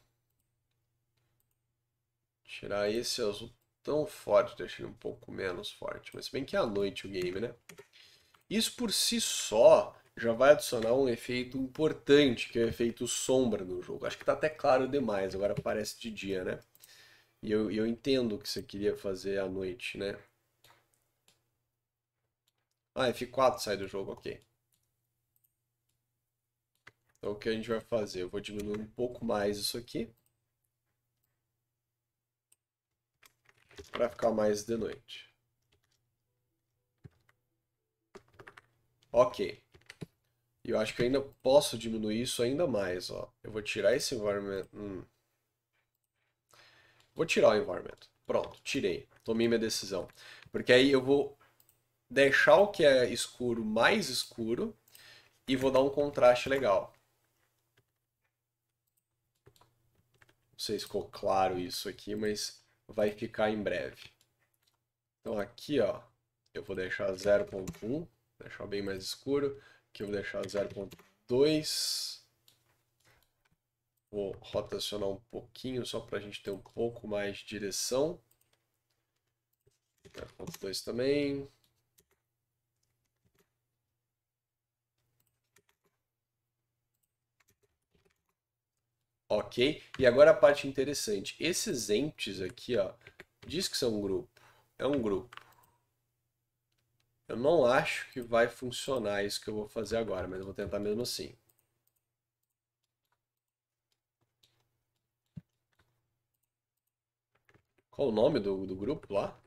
A: Tirar esse azul tão forte, deixa ele um pouco menos forte. Mas bem que é à noite o game, né? Isso por si só já vai adicionar um efeito importante, que é o efeito sombra no jogo. Acho que está até claro demais, agora parece de dia, né? E eu, eu entendo que você queria fazer à noite, né? Ah, F4 sai do jogo, ok. Então o que a gente vai fazer? Eu vou diminuir um pouco mais isso aqui. Para ficar mais de noite. Ok eu acho que eu ainda posso diminuir isso ainda mais, ó. Eu vou tirar esse environment. Hum. Vou tirar o environment. Pronto, tirei. Tomei minha decisão. Porque aí eu vou deixar o que é escuro mais escuro e vou dar um contraste legal. Não sei se ficou claro isso aqui, mas vai ficar em breve. Então aqui, ó, eu vou deixar 0.1, deixar bem mais escuro que eu vou deixar 0.2. Vou rotacionar um pouquinho só para a gente ter um pouco mais de direção. 0.2 também. Ok? E agora a parte interessante. Esses entes aqui, ó, diz que são um grupo. É um grupo. Eu não acho que vai funcionar isso que eu vou fazer agora, mas eu vou tentar mesmo assim. Qual o nome do, do grupo lá?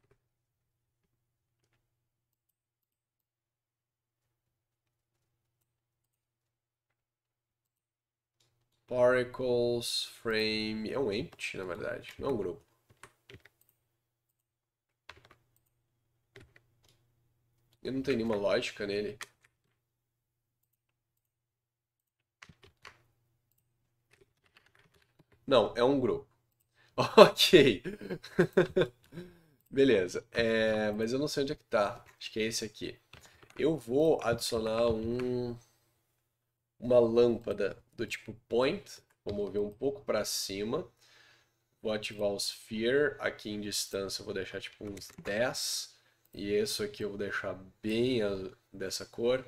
A: Particles Frame. É um empty, na verdade, não é um grupo. Eu não tenho nenhuma lógica nele. Não, é um grupo. *laughs* Ok. *laughs* Beleza. É, mas eu não sei onde é que tá. Acho que é esse aqui. Eu vou adicionar um uma lâmpada do tipo point. Vou mover um pouco para cima. Vou ativar o sphere aqui em distância. Eu vou deixar tipo uns 10. E isso aqui eu vou deixar bem dessa cor.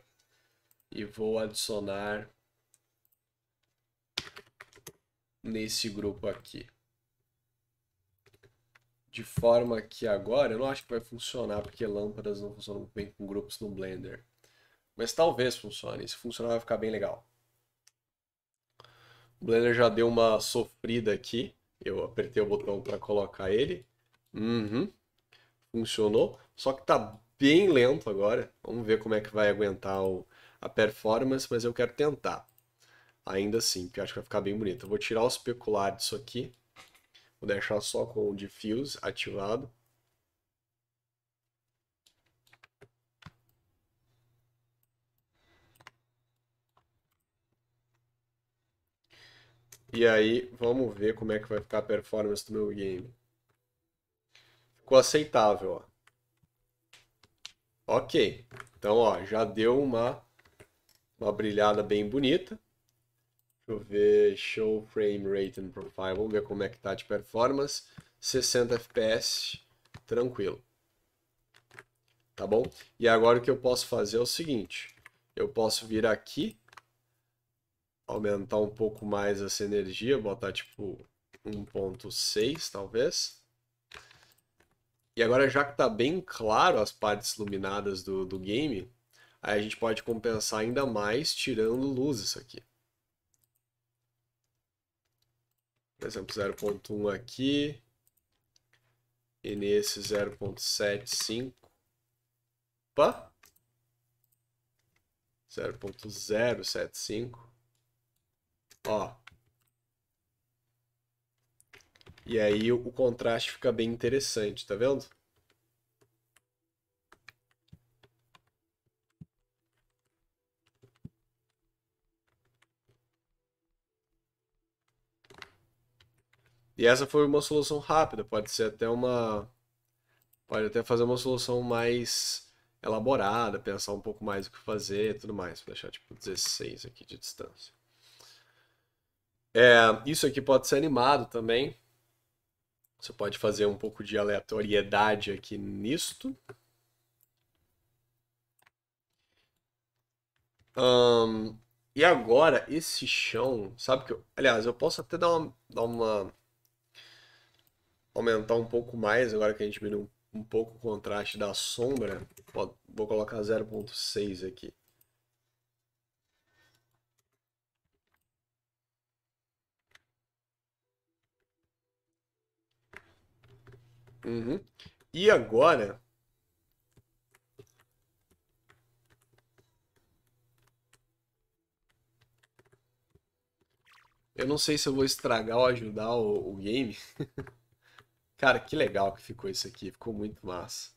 A: E vou adicionar nesse grupo aqui. De forma que agora, eu não acho que vai funcionar, porque lâmpadas não funcionam bem com grupos no Blender. Mas talvez funcione, se funcionar vai ficar bem legal. O Blender já deu uma sofrida aqui, eu apertei o botão para colocar ele. Uhum. Funcionou. Só que tá bem lento agora. Vamos ver como é que vai aguentar o, a performance, mas eu quero tentar. Ainda assim, porque acho que vai ficar bem bonito. Eu vou tirar os especular disso aqui. Vou deixar só com o diffuse ativado. E aí, vamos ver como é que vai ficar a performance do meu game. Ficou aceitável, ó. Ok, então ó, já deu uma, uma brilhada bem bonita. Deixa eu ver, show frame rate and profile, vamos ver como é que tá de performance. 60 fps, tranquilo. Tá bom? E agora o que eu posso fazer é o seguinte, eu posso vir aqui, aumentar um pouco mais essa energia, botar tipo 1.6 talvez. E agora, já que está bem claro as partes iluminadas do, do game, aí a gente pode compensar ainda mais tirando luzes aqui. Por exemplo, 0.1 aqui. E nesse 0.75. Opa! 0.075. Ó, e aí o contraste fica bem interessante, tá vendo? E essa foi uma solução rápida, pode ser até uma. Pode até fazer uma solução mais elaborada, pensar um pouco mais o que fazer e tudo mais. Vou deixar tipo 16 aqui de distância. É, isso aqui pode ser animado também. Você pode fazer um pouco de aleatoriedade aqui nisto. Um, e agora, esse chão, sabe que eu, Aliás, eu posso até dar uma, dar uma, Aumentar um pouco mais, agora que a gente diminui um, um pouco o contraste da sombra. Vou colocar 0.6 aqui. Uhum. E agora. Eu não sei se eu vou estragar ou ajudar o, o game. *laughs* Cara, que legal que ficou isso aqui. Ficou muito massa.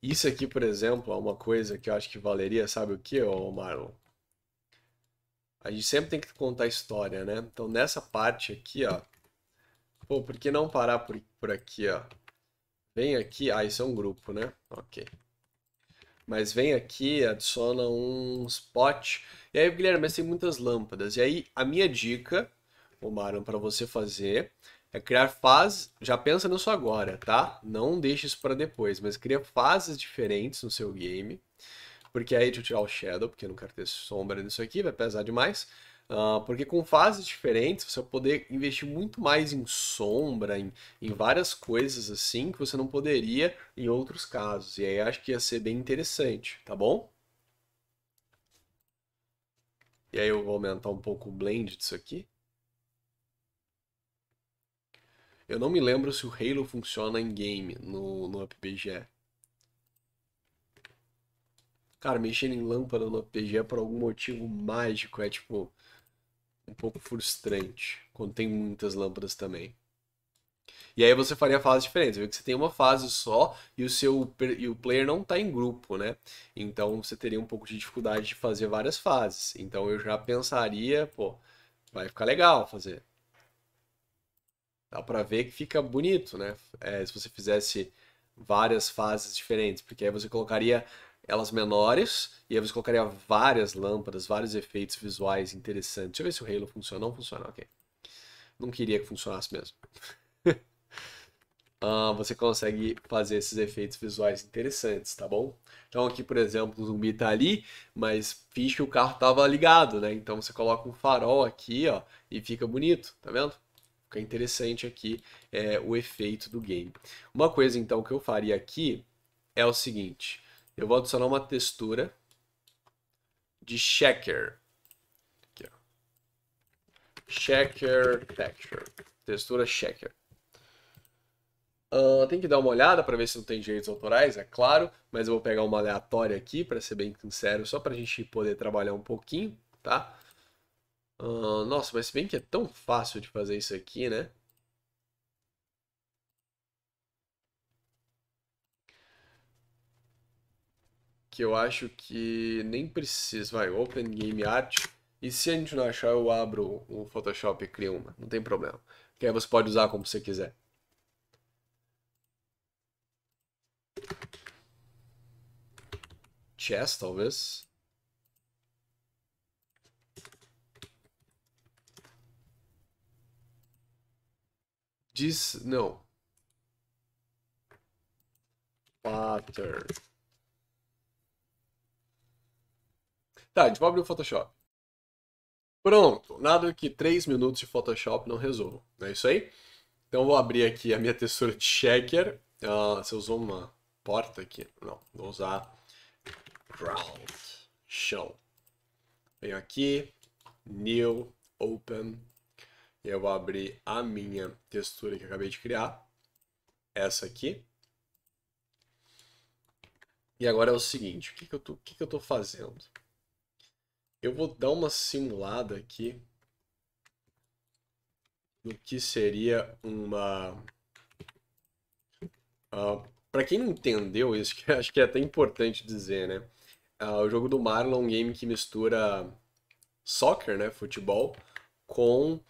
A: Isso aqui, por exemplo, é uma coisa que eu acho que valeria, sabe o que, Omar? Marlon? A gente sempre tem que contar história, né? Então, nessa parte aqui, ó, Pô, por que não parar por, por aqui, ó? Vem aqui. Ah, isso é um grupo, né? Ok. Mas vem aqui, adiciona um spot. E aí, Guilherme, mas tem muitas lâmpadas. E aí, a minha dica, Omar, para você fazer é criar fases. Já pensa nisso agora, tá? Não deixe isso para depois, mas cria fases diferentes no seu game. Porque aí, deixa eu tirar o shadow, porque eu não quero ter sombra nisso aqui, vai pesar demais. Uh, porque com fases diferentes você vai poder investir muito mais em sombra, em, em várias coisas assim que você não poderia em outros casos. E aí acho que ia ser bem interessante, tá bom? E aí eu vou aumentar um pouco o blend disso aqui. Eu não me lembro se o Halo funciona em game no, no UpBGE. Cara, mexendo em lâmpada no UpBGE por algum motivo mágico é tipo um pouco frustrante quando tem muitas lâmpadas também. E aí você faria fases diferentes, vê Que você tem uma fase só e o seu e o player não está em grupo, né? Então você teria um pouco de dificuldade de fazer várias fases. Então eu já pensaria, pô, vai ficar legal fazer. Dá para ver que fica bonito, né? É, se você fizesse várias fases diferentes, porque aí você colocaria elas menores, e aí você colocaria várias lâmpadas, vários efeitos visuais interessantes. Deixa eu ver se o Halo funciona. Não funciona, ok. Não queria que funcionasse mesmo. *laughs* Ah, você consegue fazer esses efeitos visuais interessantes, tá bom? Então aqui, por exemplo, o zumbi tá ali, mas finge que o carro tava ligado, né? Então você coloca um farol aqui, ó, e fica bonito, tá vendo? Fica interessante aqui é, o efeito do game. Uma coisa, então, que eu faria aqui é o seguinte eu vou adicionar uma textura de checker. Aqui, checker texture. Textura checker. Uh, tem que dar uma olhada para ver se não tem direitos autorais, é claro, mas eu vou pegar uma aleatória aqui, para ser bem sincero, só para a gente poder trabalhar um pouquinho, tá? Uh, nossa, mas se bem que é tão fácil de fazer isso aqui, né? que eu acho que nem precisa. Vai, Open Game Art. E se a gente não achar, eu abro o Photoshop e crio uma. Não tem problema. Que aí você pode usar como você quiser. Chess, talvez. Diz. Não. Pattern. Tá, a gente vai abrir o Photoshop. Pronto, nada que 3 minutos de Photoshop não resolva, não é isso aí? Então vou abrir aqui a minha textura de checker. Ah, você usou uma porta aqui? Não, vou usar ground show. Venho aqui, new, open. E eu vou abrir a minha textura que eu acabei de criar. Essa aqui. E agora é o seguinte, o que, que, eu, tô, o que, que eu tô fazendo? Eu vou dar uma simulada aqui do que seria uma. Uh, ah, para quem não entendeu isso, *laughs* que acho que é até importante dizer, né? Uh, o jogo do Marlon é um game que mistura soccer, né, futebol, com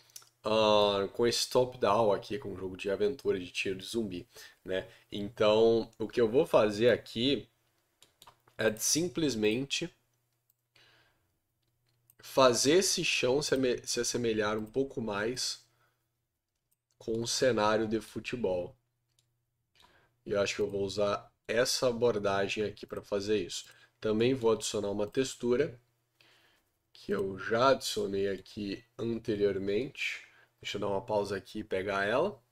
A: uh, com esse top-down aqui, com um jogo de aventura, de tiro de zumbi, né? Então, o que eu vou fazer aqui é simplesmente fazer esse chão se assemelhar um pouco mais com o cenário de futebol. E eu acho que eu vou usar essa abordagem aqui para fazer isso. Também vou adicionar uma textura que eu já adicionei aqui anteriormente. Deixa eu dar uma pausa aqui e pegar ela.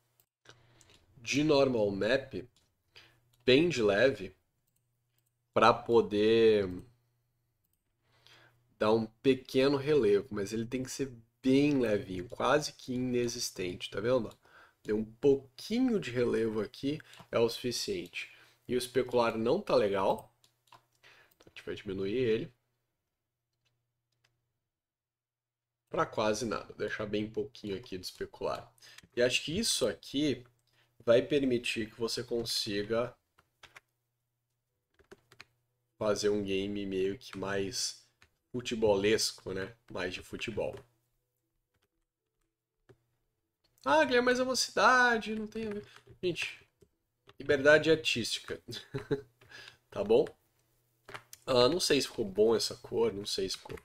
A: De normal map, bem de leve, para poder dá um pequeno relevo, mas ele tem que ser bem levinho, quase que inexistente, tá vendo? Deu um pouquinho de relevo aqui, é o suficiente. E o especular não tá legal, então a gente vai diminuir ele. Para quase nada, deixar bem pouquinho aqui de especular. E acho que isso aqui vai permitir que você consiga fazer um game meio que mais futebolesco, né? Mais de futebol. Ah, Guilherme, mas é uma cidade, não tem a ver. Gente, liberdade artística. *laughs* tá bom? Ah, não sei se ficou bom essa cor, não sei se ficou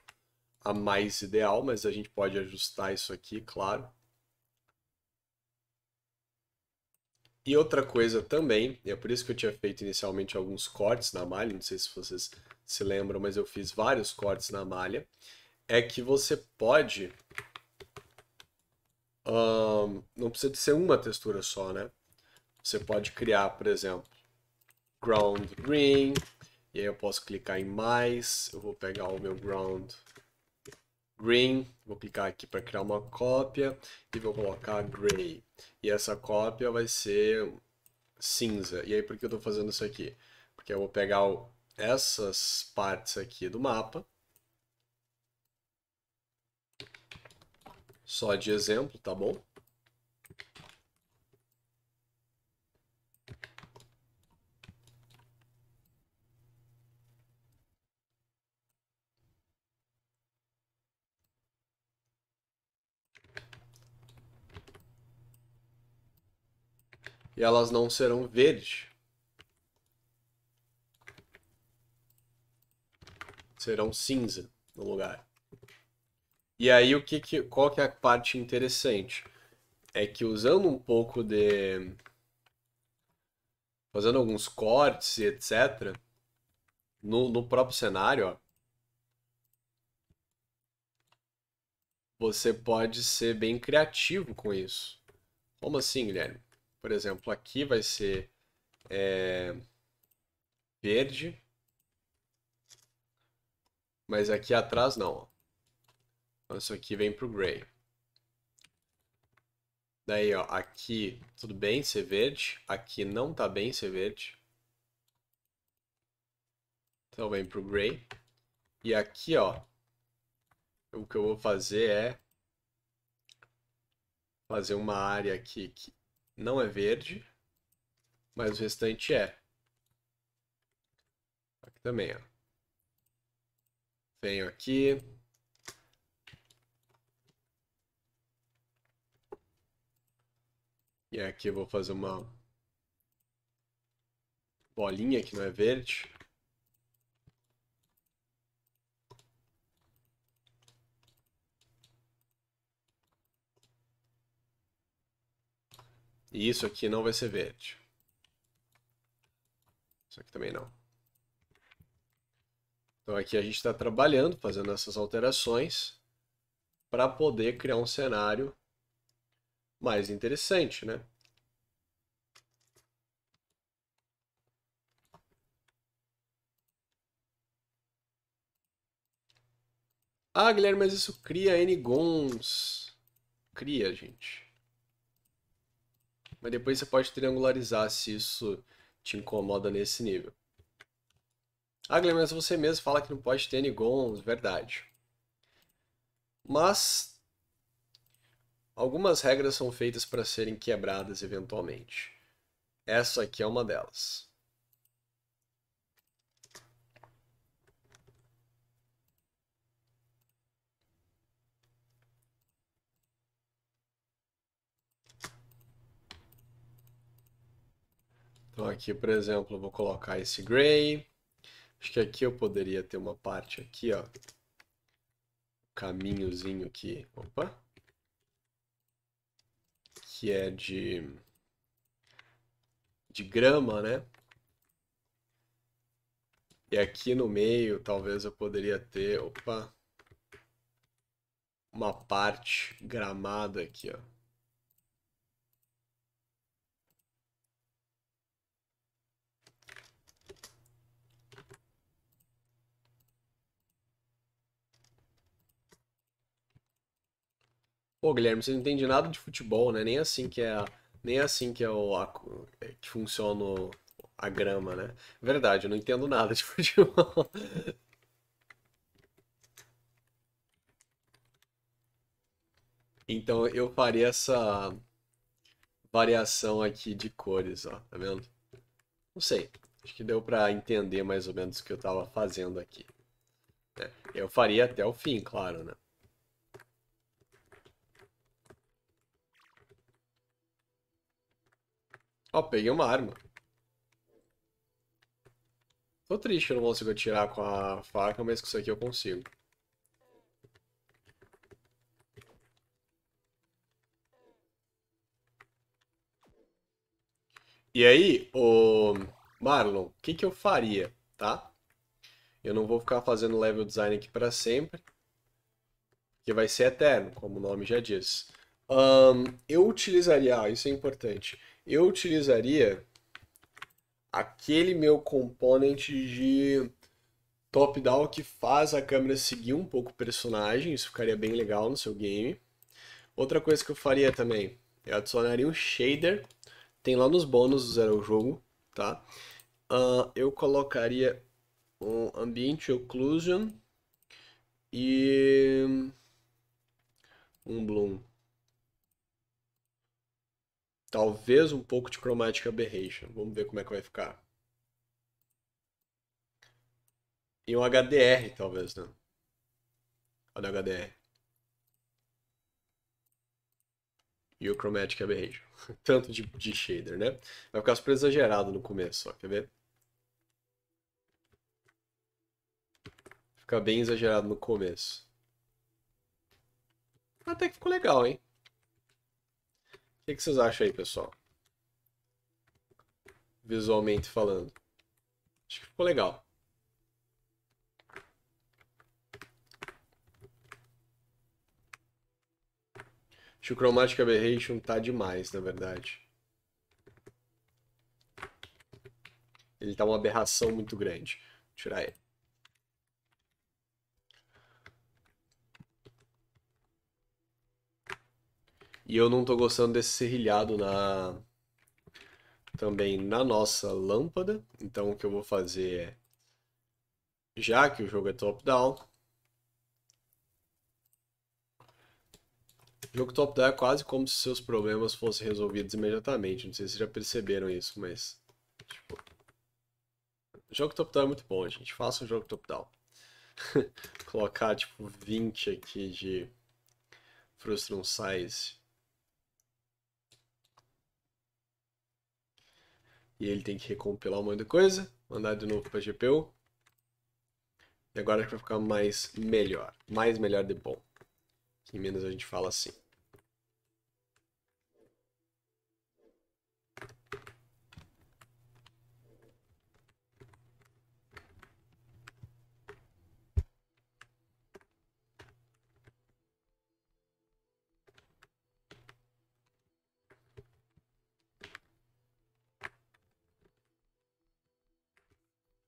A: a mais ideal, mas a gente pode ajustar isso aqui, claro. E outra coisa também, é por isso que eu tinha feito inicialmente alguns cortes na malha, não sei se vocês se lembram, mas eu fiz vários cortes na malha, é que você pode. Um, não precisa de ser uma textura só, né? Você pode criar, por exemplo, ground green, e aí eu posso clicar em mais, eu vou pegar o meu ground green green, vou clicar aqui para criar uma cópia e vou colocar gray. E essa cópia vai ser cinza. E aí por que eu estou fazendo isso aqui? Porque eu vou pegar essas partes aqui do mapa, só de exemplo, tá bom? e elas não serão verdes. Serão cinza no lugar. E aí o que, que qual que é a parte interessante? É que usando um pouco de fazendo alguns cortes e etc no, no próprio cenário, ó, você pode ser bem criativo com isso. Como assim, Guilherme? por exemplo, aqui vai ser é, verde, mas aqui atrás não. Então isso aqui vem para o gray. Daí, ó, aqui tudo bem ser verde, aqui não tá bem ser verde. Então vem pro gray. E aqui, ó, o que eu vou fazer é fazer uma área aqui que não é verde, mas o restante é. Aqui também, ó. Venho aqui. E aqui eu vou fazer uma bolinha que não é verde. E isso aqui não vai ser verde. Isso aqui também não. Então aqui a gente está trabalhando, fazendo essas alterações para poder criar um cenário mais interessante, né? Ah, Guilherme, mas isso cria N-Gons. Cria, gente. Mas depois você pode triangularizar se isso te incomoda nesse nível. Ah, Guilherme, mas você mesmo fala que não pode ter N-Gons, verdade. Mas algumas regras são feitas para serem quebradas eventualmente. Essa aqui é uma delas. Então tá. aqui, por exemplo, vou colocar esse gray. Acho que aqui eu poderia ter uma parte aqui, ó. Caminhozinho aqui. Opa! Que é de... De grama, né? E aqui no meio, talvez eu poderia ter... Opa! Uma parte gramada aqui, ó. pô, Guilherme, você não entende nada de futebol, né? Nem assim que é, nem assim que é o a, que funciona a grama, né? Verdade, eu não entendo nada de *laughs* futebol. Então eu faria essa variação aqui de cores, ó, tá vendo? Não sei, acho que deu para entender mais ou menos o que eu estava fazendo aqui. Né? eu faria até o fim, claro, né? Ó, peguei uma arma. Tô triste, eu não consigo atirar com a faca, mas com isso aqui eu consigo. E aí, o Marlon, o que, que eu faria, tá? Eu não vou ficar fazendo level design aqui para sempre, que vai ser eterno, como o nome já diz. Um, eu utilizaria, ah, isso é importante, eu utilizaria aquele meu componente de top-down que faz a câmera seguir um pouco o personagem, isso ficaria bem legal no seu game. Outra coisa que eu faria também, eu adicionaria um shader, tem lá nos bônus do Zero Jogo, tá? Uh, eu colocaria um Ambient Occlusion e um Bloom. Talvez um pouco de Chromatic Aberration. Vamos ver como é que vai ficar. E um HDR, talvez, né? Olha o HDR. E o Chromatic Aberration. *laughs* Tanto de, de shader, né? Vai ficar super exagerado no começo, só. Quer ver? Fica bem exagerado no começo. Até que ficou legal, hein? que, que vocês acham aí, pessoal? Visualmente falando. Acho que ficou legal. Acho que o Chromatic Aberration tá demais, na verdade. Ele tá uma aberração muito grande. Vou tirar ele. E eu não tô gostando desse serrilhado na também na nossa lâmpada. Então o que eu vou fazer é já que o jogo é top down, O jogo top down é quase como se seus problemas fossem resolvidos imediatamente. Não sei se vocês já perceberam isso, mas. Tipo... Jogo top down é muito bom, gente. Faça um jogo top down. *laughs* Colocar tipo 20 aqui de Frustrum Size. E ele tem que recompilar um monte de coisa, mandar de novo para a GPU. E agora vai ficar mais melhor, mais melhor de bom. Em menos a gente fala assim.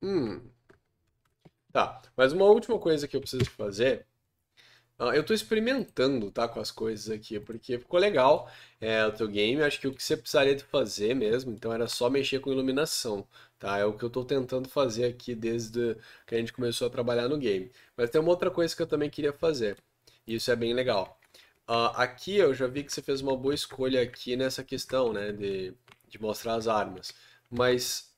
A: Hum. Tá, mas uma última coisa que eu preciso fazer. Ah, eu tô experimentando, tá, com as coisas aqui, porque ficou legal é, o teu game. Acho que o que você precisaria de fazer mesmo, então era só mexer com iluminação, tá? É o que eu tô tentando fazer aqui desde que a gente começou a trabalhar no game. Mas tem uma outra coisa que eu também queria fazer, e isso é bem legal. Uh, aqui eu já vi que você fez uma boa escolha aqui nessa questão, né, de, de mostrar as armas. Mas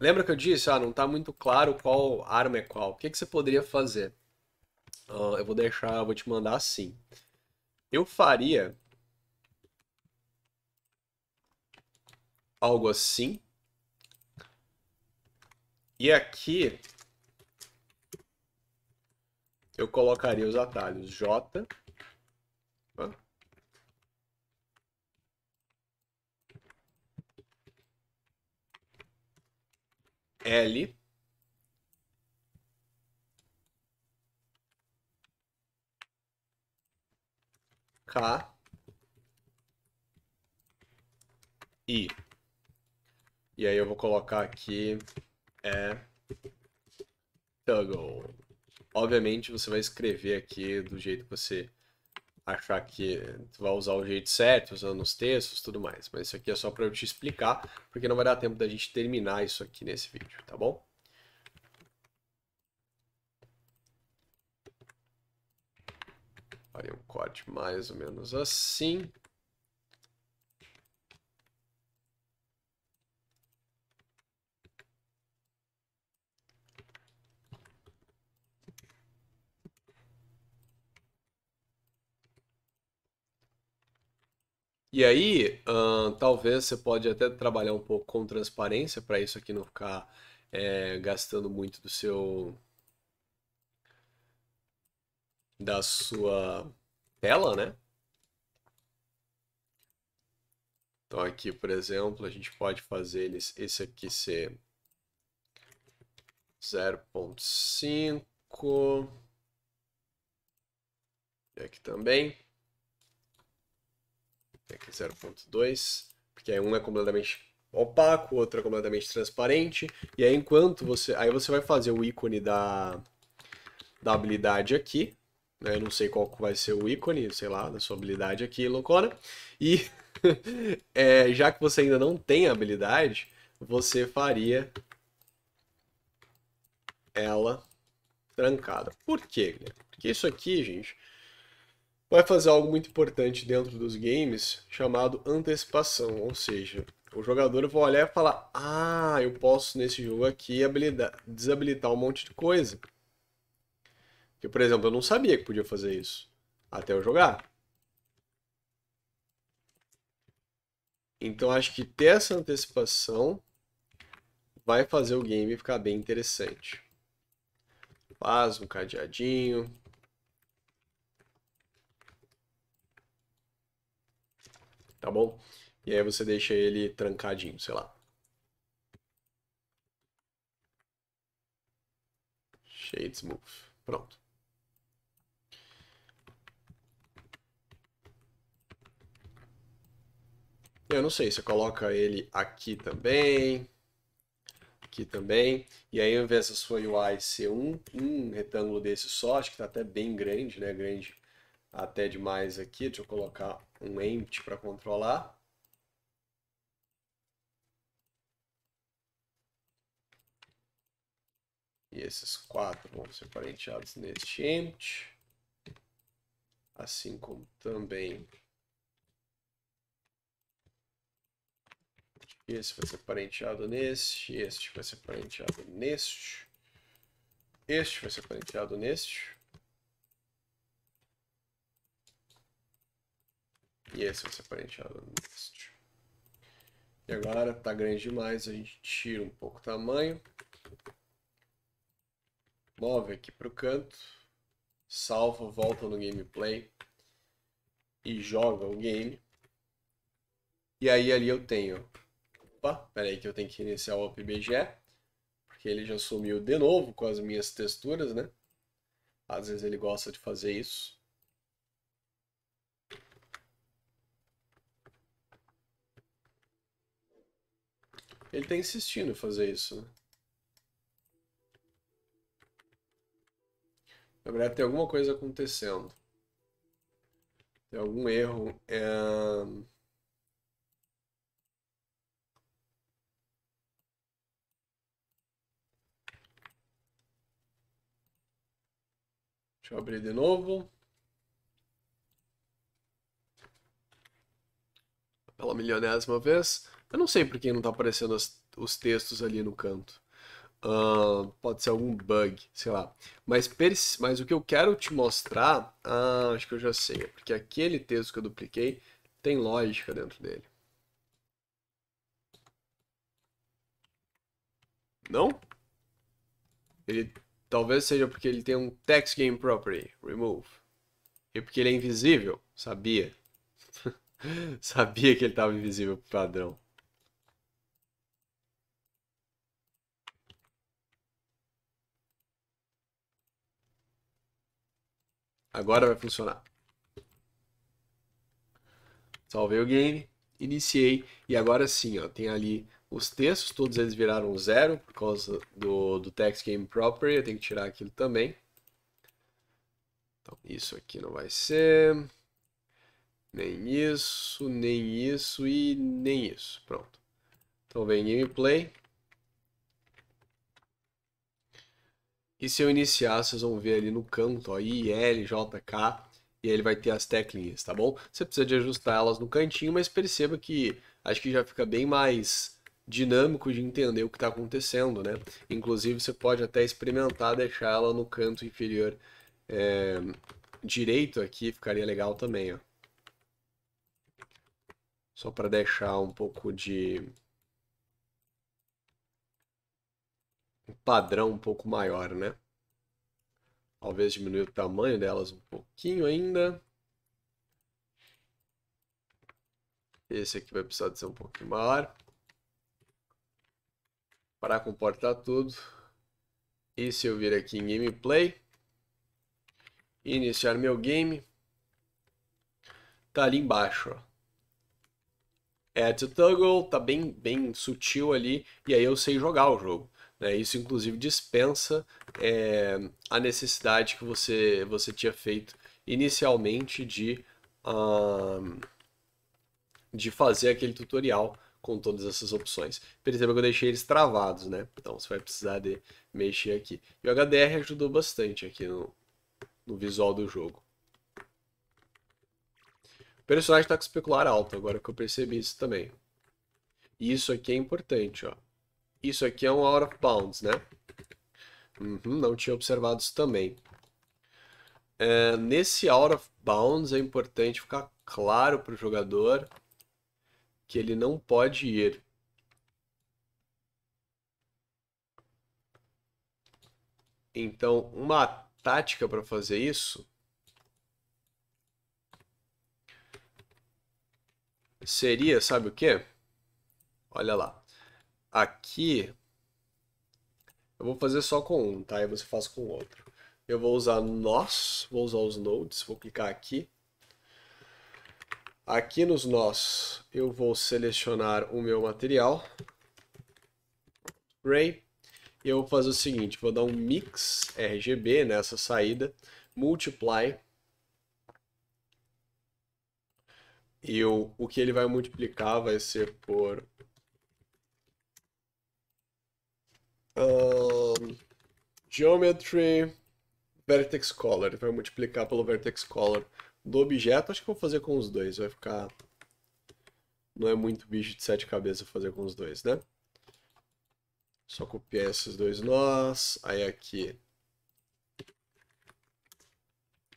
A: Lembra que eu disse, ah, não está muito claro qual arma é qual. O que, que você poderia fazer? Uh, eu vou deixar, eu vou te mandar assim. Eu faria algo assim. E aqui eu colocaria os atalhos J. L K I. E aí eu vou colocar aqui é toggle. Obviamente você vai escrever aqui do jeito que você achar que tu vai usar o jeito certo, usando os textos tudo mais. Mas isso aqui é só para eu te explicar, porque não vai dar tempo da gente terminar isso aqui nesse vídeo, tá bom? farei um corte mais ou menos assim. E aí, talvez você pode até trabalhar um pouco com transparência para isso aqui não ficar é, gastando muito do seu da sua tela, né? Então aqui, por exemplo, a gente pode fazer eles, esse aqui ser 0.5 e aqui também. Tem aqui 0.2, porque aí um é completamente opaco, o outro é completamente transparente. E aí enquanto você. Aí você vai fazer o ícone da, da habilidade aqui. Né? Eu não sei qual vai ser o ícone, sei lá, da sua habilidade aqui, loucona. E *laughs* é, já que você ainda não tem a habilidade, você faria ela trancada. Por quê? Porque isso aqui, gente, vai fazer algo muito importante dentro dos games chamado antecipação, ou seja, o jogador vai olhar e falar: Ah, eu posso nesse jogo aqui desabilitar um monte de coisa. Que, por exemplo, eu não sabia que podia fazer isso até eu jogar. Então acho que ter essa antecipação vai fazer o game ficar bem interessante. Faz um cadeadinho, tá bom? E aí você deixa ele trancadinho, sei lá. Shades Move. Pronto. Eu não sei, você coloca ele aqui também, aqui também, e aí ao invés da sua UI ser um, um retângulo desse só, acho que está até bem grande, né, grande até demais aqui. Deixa eu colocar um empty para controlar. E esses quatro vão ser parenteados neste empty. Assim como também Esse vai ser parenteado neste, este vai ser parenteado neste, este vai ser parenteado neste. E esse vai ser preenchado no E agora tá grande demais, a gente tira um pouco o tamanho. Move aqui para o canto. Salva, volta no gameplay. E joga o game. E aí ali eu tenho... Opa, peraí que eu tenho que iniciar o OpenBGE. Porque ele já sumiu de novo com as minhas texturas, né? Às vezes ele gosta de fazer isso. Ele tá insistindo em fazer isso, né? Na verdade, tem alguma coisa acontecendo. Tem algum erro. É... Deixa eu abrir de novo. Pela milionésima vez. Eu não sei por que não tá aparecendo as, os textos ali no canto. Uh, pode ser algum bug, sei lá. Mas, mas o que eu quero te mostrar, ah, acho que eu já sei, é porque aquele texto que eu dupliquei tem lógica dentro dele. Não? Ele talvez seja porque ele tem um text game property, remove. E porque ele é invisível, sabia. *laughs* sabia que ele estava invisível pro padrão. Agora vai funcionar. Salvei o game, iniciei e agora sim, ó, tem ali os textos, todos eles viraram zero por causa do, do text game property, eu tenho que tirar aquilo também. Então, isso aqui não vai ser, nem isso, nem isso e nem isso, pronto. Então vem gameplay, E se eu iniciar, vocês vão ver ali no canto, ó, J, K e ele vai ter as teclinhas, tá bom? Você precisa de ajustar elas no cantinho, mas perceba que acho que já fica bem mais dinâmico de entender o que está acontecendo, né? Inclusive, você pode até experimentar deixar ela no canto inferior é, direito aqui, ficaria legal também, ó. Só para deixar um pouco de um padrão um pouco maior, né? Talvez diminuir o tamanho delas um pouquinho ainda. Esse aqui vai precisar de ser um pouquinho maior. Para comportar tudo. E se eu vir aqui em Gameplay. Iniciar meu game. Tá ali embaixo, ó. Add to toggle, tá bem, bem sutil ali. E aí eu sei jogar o jogo. Né? Isso, inclusive, dispensa é, a necessidade que você, você tinha feito inicialmente de, um, de fazer aquele tutorial com todas essas opções. Perceba que eu deixei eles travados, né? Então você vai precisar de mexer aqui. E o HDR ajudou bastante aqui no, no visual do jogo. O personagem está com especular alto, agora que eu percebi isso também. E isso aqui é importante, ó. Isso aqui é um out of bounds, né? Uhum, não tinha observado isso também. É, nesse out of bounds é importante ficar claro para o jogador que ele não pode ir. Então, uma tática para fazer isso seria, sabe o quê? Olha lá. Aqui, eu vou fazer só com um, tá? E você faz com o outro. Eu vou usar nós, vou usar os nodes, vou clicar aqui. Aqui nos nós, eu vou selecionar o meu material. Ray. E eu vou fazer o seguinte, vou dar um mix RGB nessa saída. Multiply. E o, o que ele vai multiplicar vai ser por Um, geometry vertex color. vai multiplicar pelo vertex color do objeto. Acho que vou fazer com os dois. Vai ficar... Não é muito bicho de sete cabeças fazer com os dois, né? Só copiar esses dois nós. Aí aqui...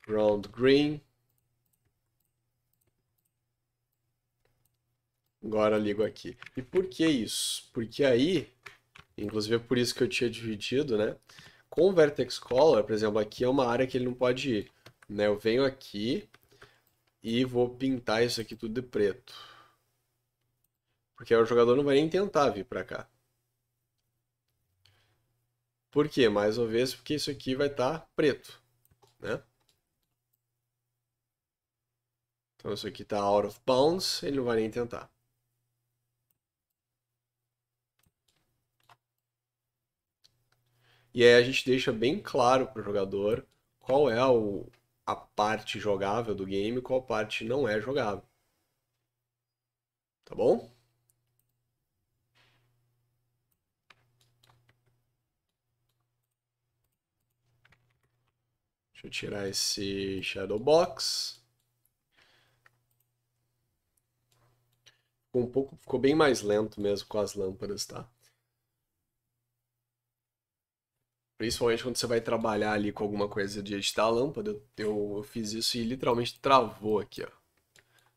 A: Ground green. Agora ligo aqui. E por que isso? Porque aí Inclusive é por isso que eu tinha dividido, né? Com o Vertex Color, por exemplo, aqui é uma área que ele não pode ir. Né? Eu venho aqui e vou pintar isso aqui tudo de preto. Porque o jogador não vai nem tentar vir para cá. Por quê? Mais uma vez, porque isso aqui vai estar tá preto, né? Então isso aqui está out of bounds, ele não vai nem tentar. E aí a gente deixa bem claro para o jogador qual é o, a parte jogável do game e qual parte não é jogável. Tá bom? Deixa eu tirar esse Shadow Box. Ficou um pouco, ficou bem mais lento mesmo com as lâmpadas, tá? Principalmente quando você vai trabalhar ali com alguma coisa de editar a lâmpada. Eu, eu, fiz isso e literalmente travou aqui, ó.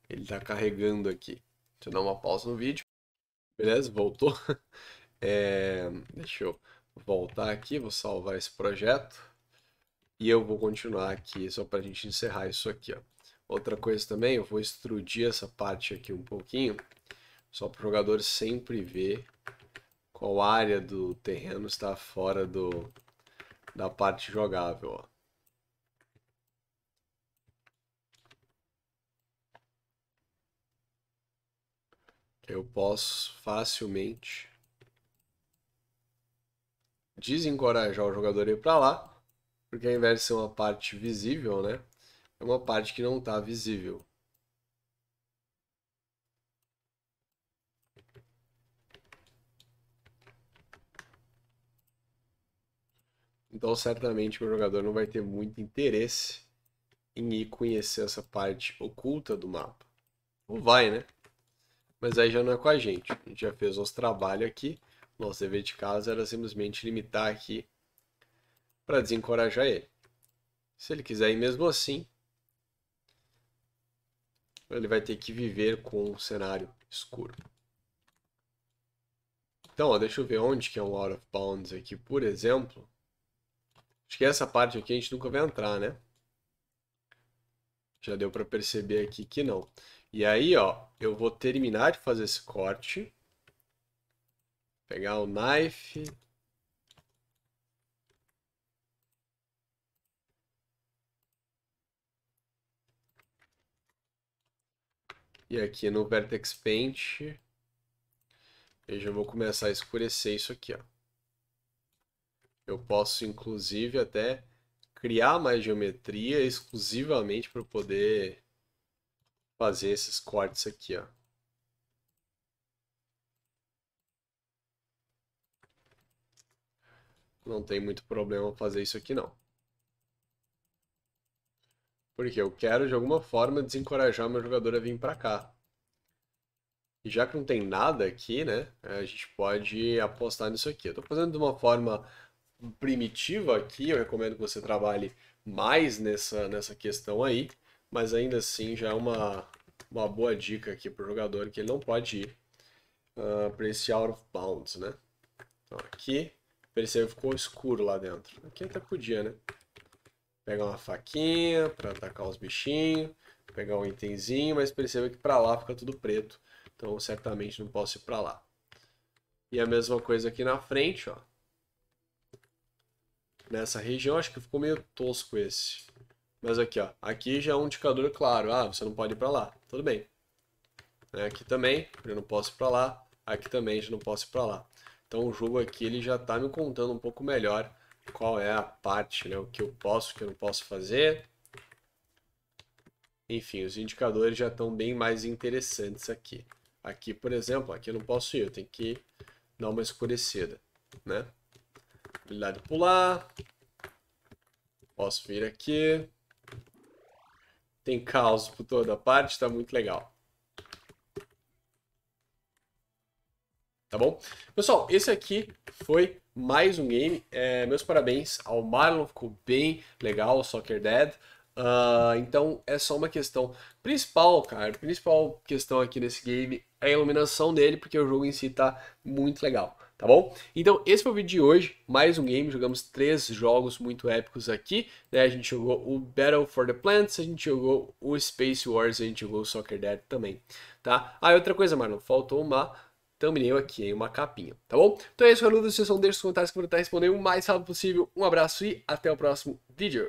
A: Ele tá carregando aqui. Deixa eu dar uma pausa no vídeo. Beleza? Voltou. *laughs* É, deixa eu voltar aqui, vou salvar esse projeto. E eu vou continuar aqui, só para a gente encerrar isso aqui, ó. Outra coisa também, eu vou extrudir essa parte aqui um pouquinho, só para o jogador sempre ver qual área do terreno está fora do, da parte jogável. Ó. Eu posso facilmente desencorajar o jogador a ir para lá, porque ao invés de ser uma parte visível, né, é uma parte que não está visível. Então, certamente, o jogador não vai ter muito interesse em ir conhecer essa parte oculta do mapa. Ou vai, né? Mas aí já não é com a gente. A gente já fez nosso trabalho aqui. Nosso dever de casa era simplesmente limitar aqui para desencorajar ele. Se ele quiser ir mesmo assim, ele vai ter que viver com um cenário escuro. Então, ó, deixa eu ver onde que é um out of bounds aqui, por exemplo. Acho que essa parte aqui a gente nunca vai entrar, né? Já deu para perceber aqui que não. E aí, ó, eu vou terminar de fazer esse corte. Pegar o knife. E aqui no Vertex Paint, eu já vou começar a escurecer isso aqui, ó. Eu posso, inclusive, até criar mais geometria exclusivamente para poder fazer esses cortes aqui, ó. Não tem muito problema fazer isso aqui, não. Porque eu quero, de alguma forma, desencorajar meu jogador a vir para cá. E já que não tem nada aqui, né, a gente pode apostar nisso aqui. Eu estou fazendo de uma forma primitiva aqui, eu recomendo que você trabalhe mais nessa, nessa questão aí, mas ainda assim já é uma, uma boa dica aqui para o jogador que ele não pode ir uh, ah, para esse out of bounds, né? Então aqui, percebe que ficou escuro lá dentro. Aqui até podia, né? Pegar uma faquinha para atacar os bichinhos, pegar um itemzinho, mas perceba que para lá fica tudo preto, então certamente não posso ir para lá. E a mesma coisa aqui na frente, ó nessa região, acho que ficou meio tosco esse. Mas aqui, ó, aqui já é um indicador claro. Ah, você não pode ir para lá. Tudo bem. Né, aqui também, eu não posso ir para lá. Aqui também, já não posso ir para lá. Então o jogo aqui ele já está me contando um pouco melhor qual é a parte, né? O que eu posso, o que eu não posso fazer. Enfim, os indicadores já estão bem mais interessantes aqui. Aqui, por exemplo, aqui eu não posso ir, eu tenho que dar uma escurecida, né? habilidade pular. Posso vir aqui. Tem caos por toda parte, tá muito legal. Tá bom? Pessoal, esse aqui foi mais um game. É, meus parabéns ao Marlon, ficou bem legal o Soccer Dead. Uh, ah, então é só uma questão principal, cara. A principal questão aqui nesse game é a iluminação dele, porque o jogo em si tá muito legal tá bom? Então esse foi o vídeo de hoje, mais um game, jogamos três jogos muito épicos aqui, né? A gente jogou o Battle for the Plants, a gente jogou o Space Wars, a gente jogou o Soccer Dad também, tá? Ah, outra coisa, mano, faltou uma thumbnail aqui, hein? uma capinha, tá bom? Então é isso, galera. vocês deixa os comentários que eu vou tentar responder o mais rápido possível. Um abraço e até o próximo vídeo.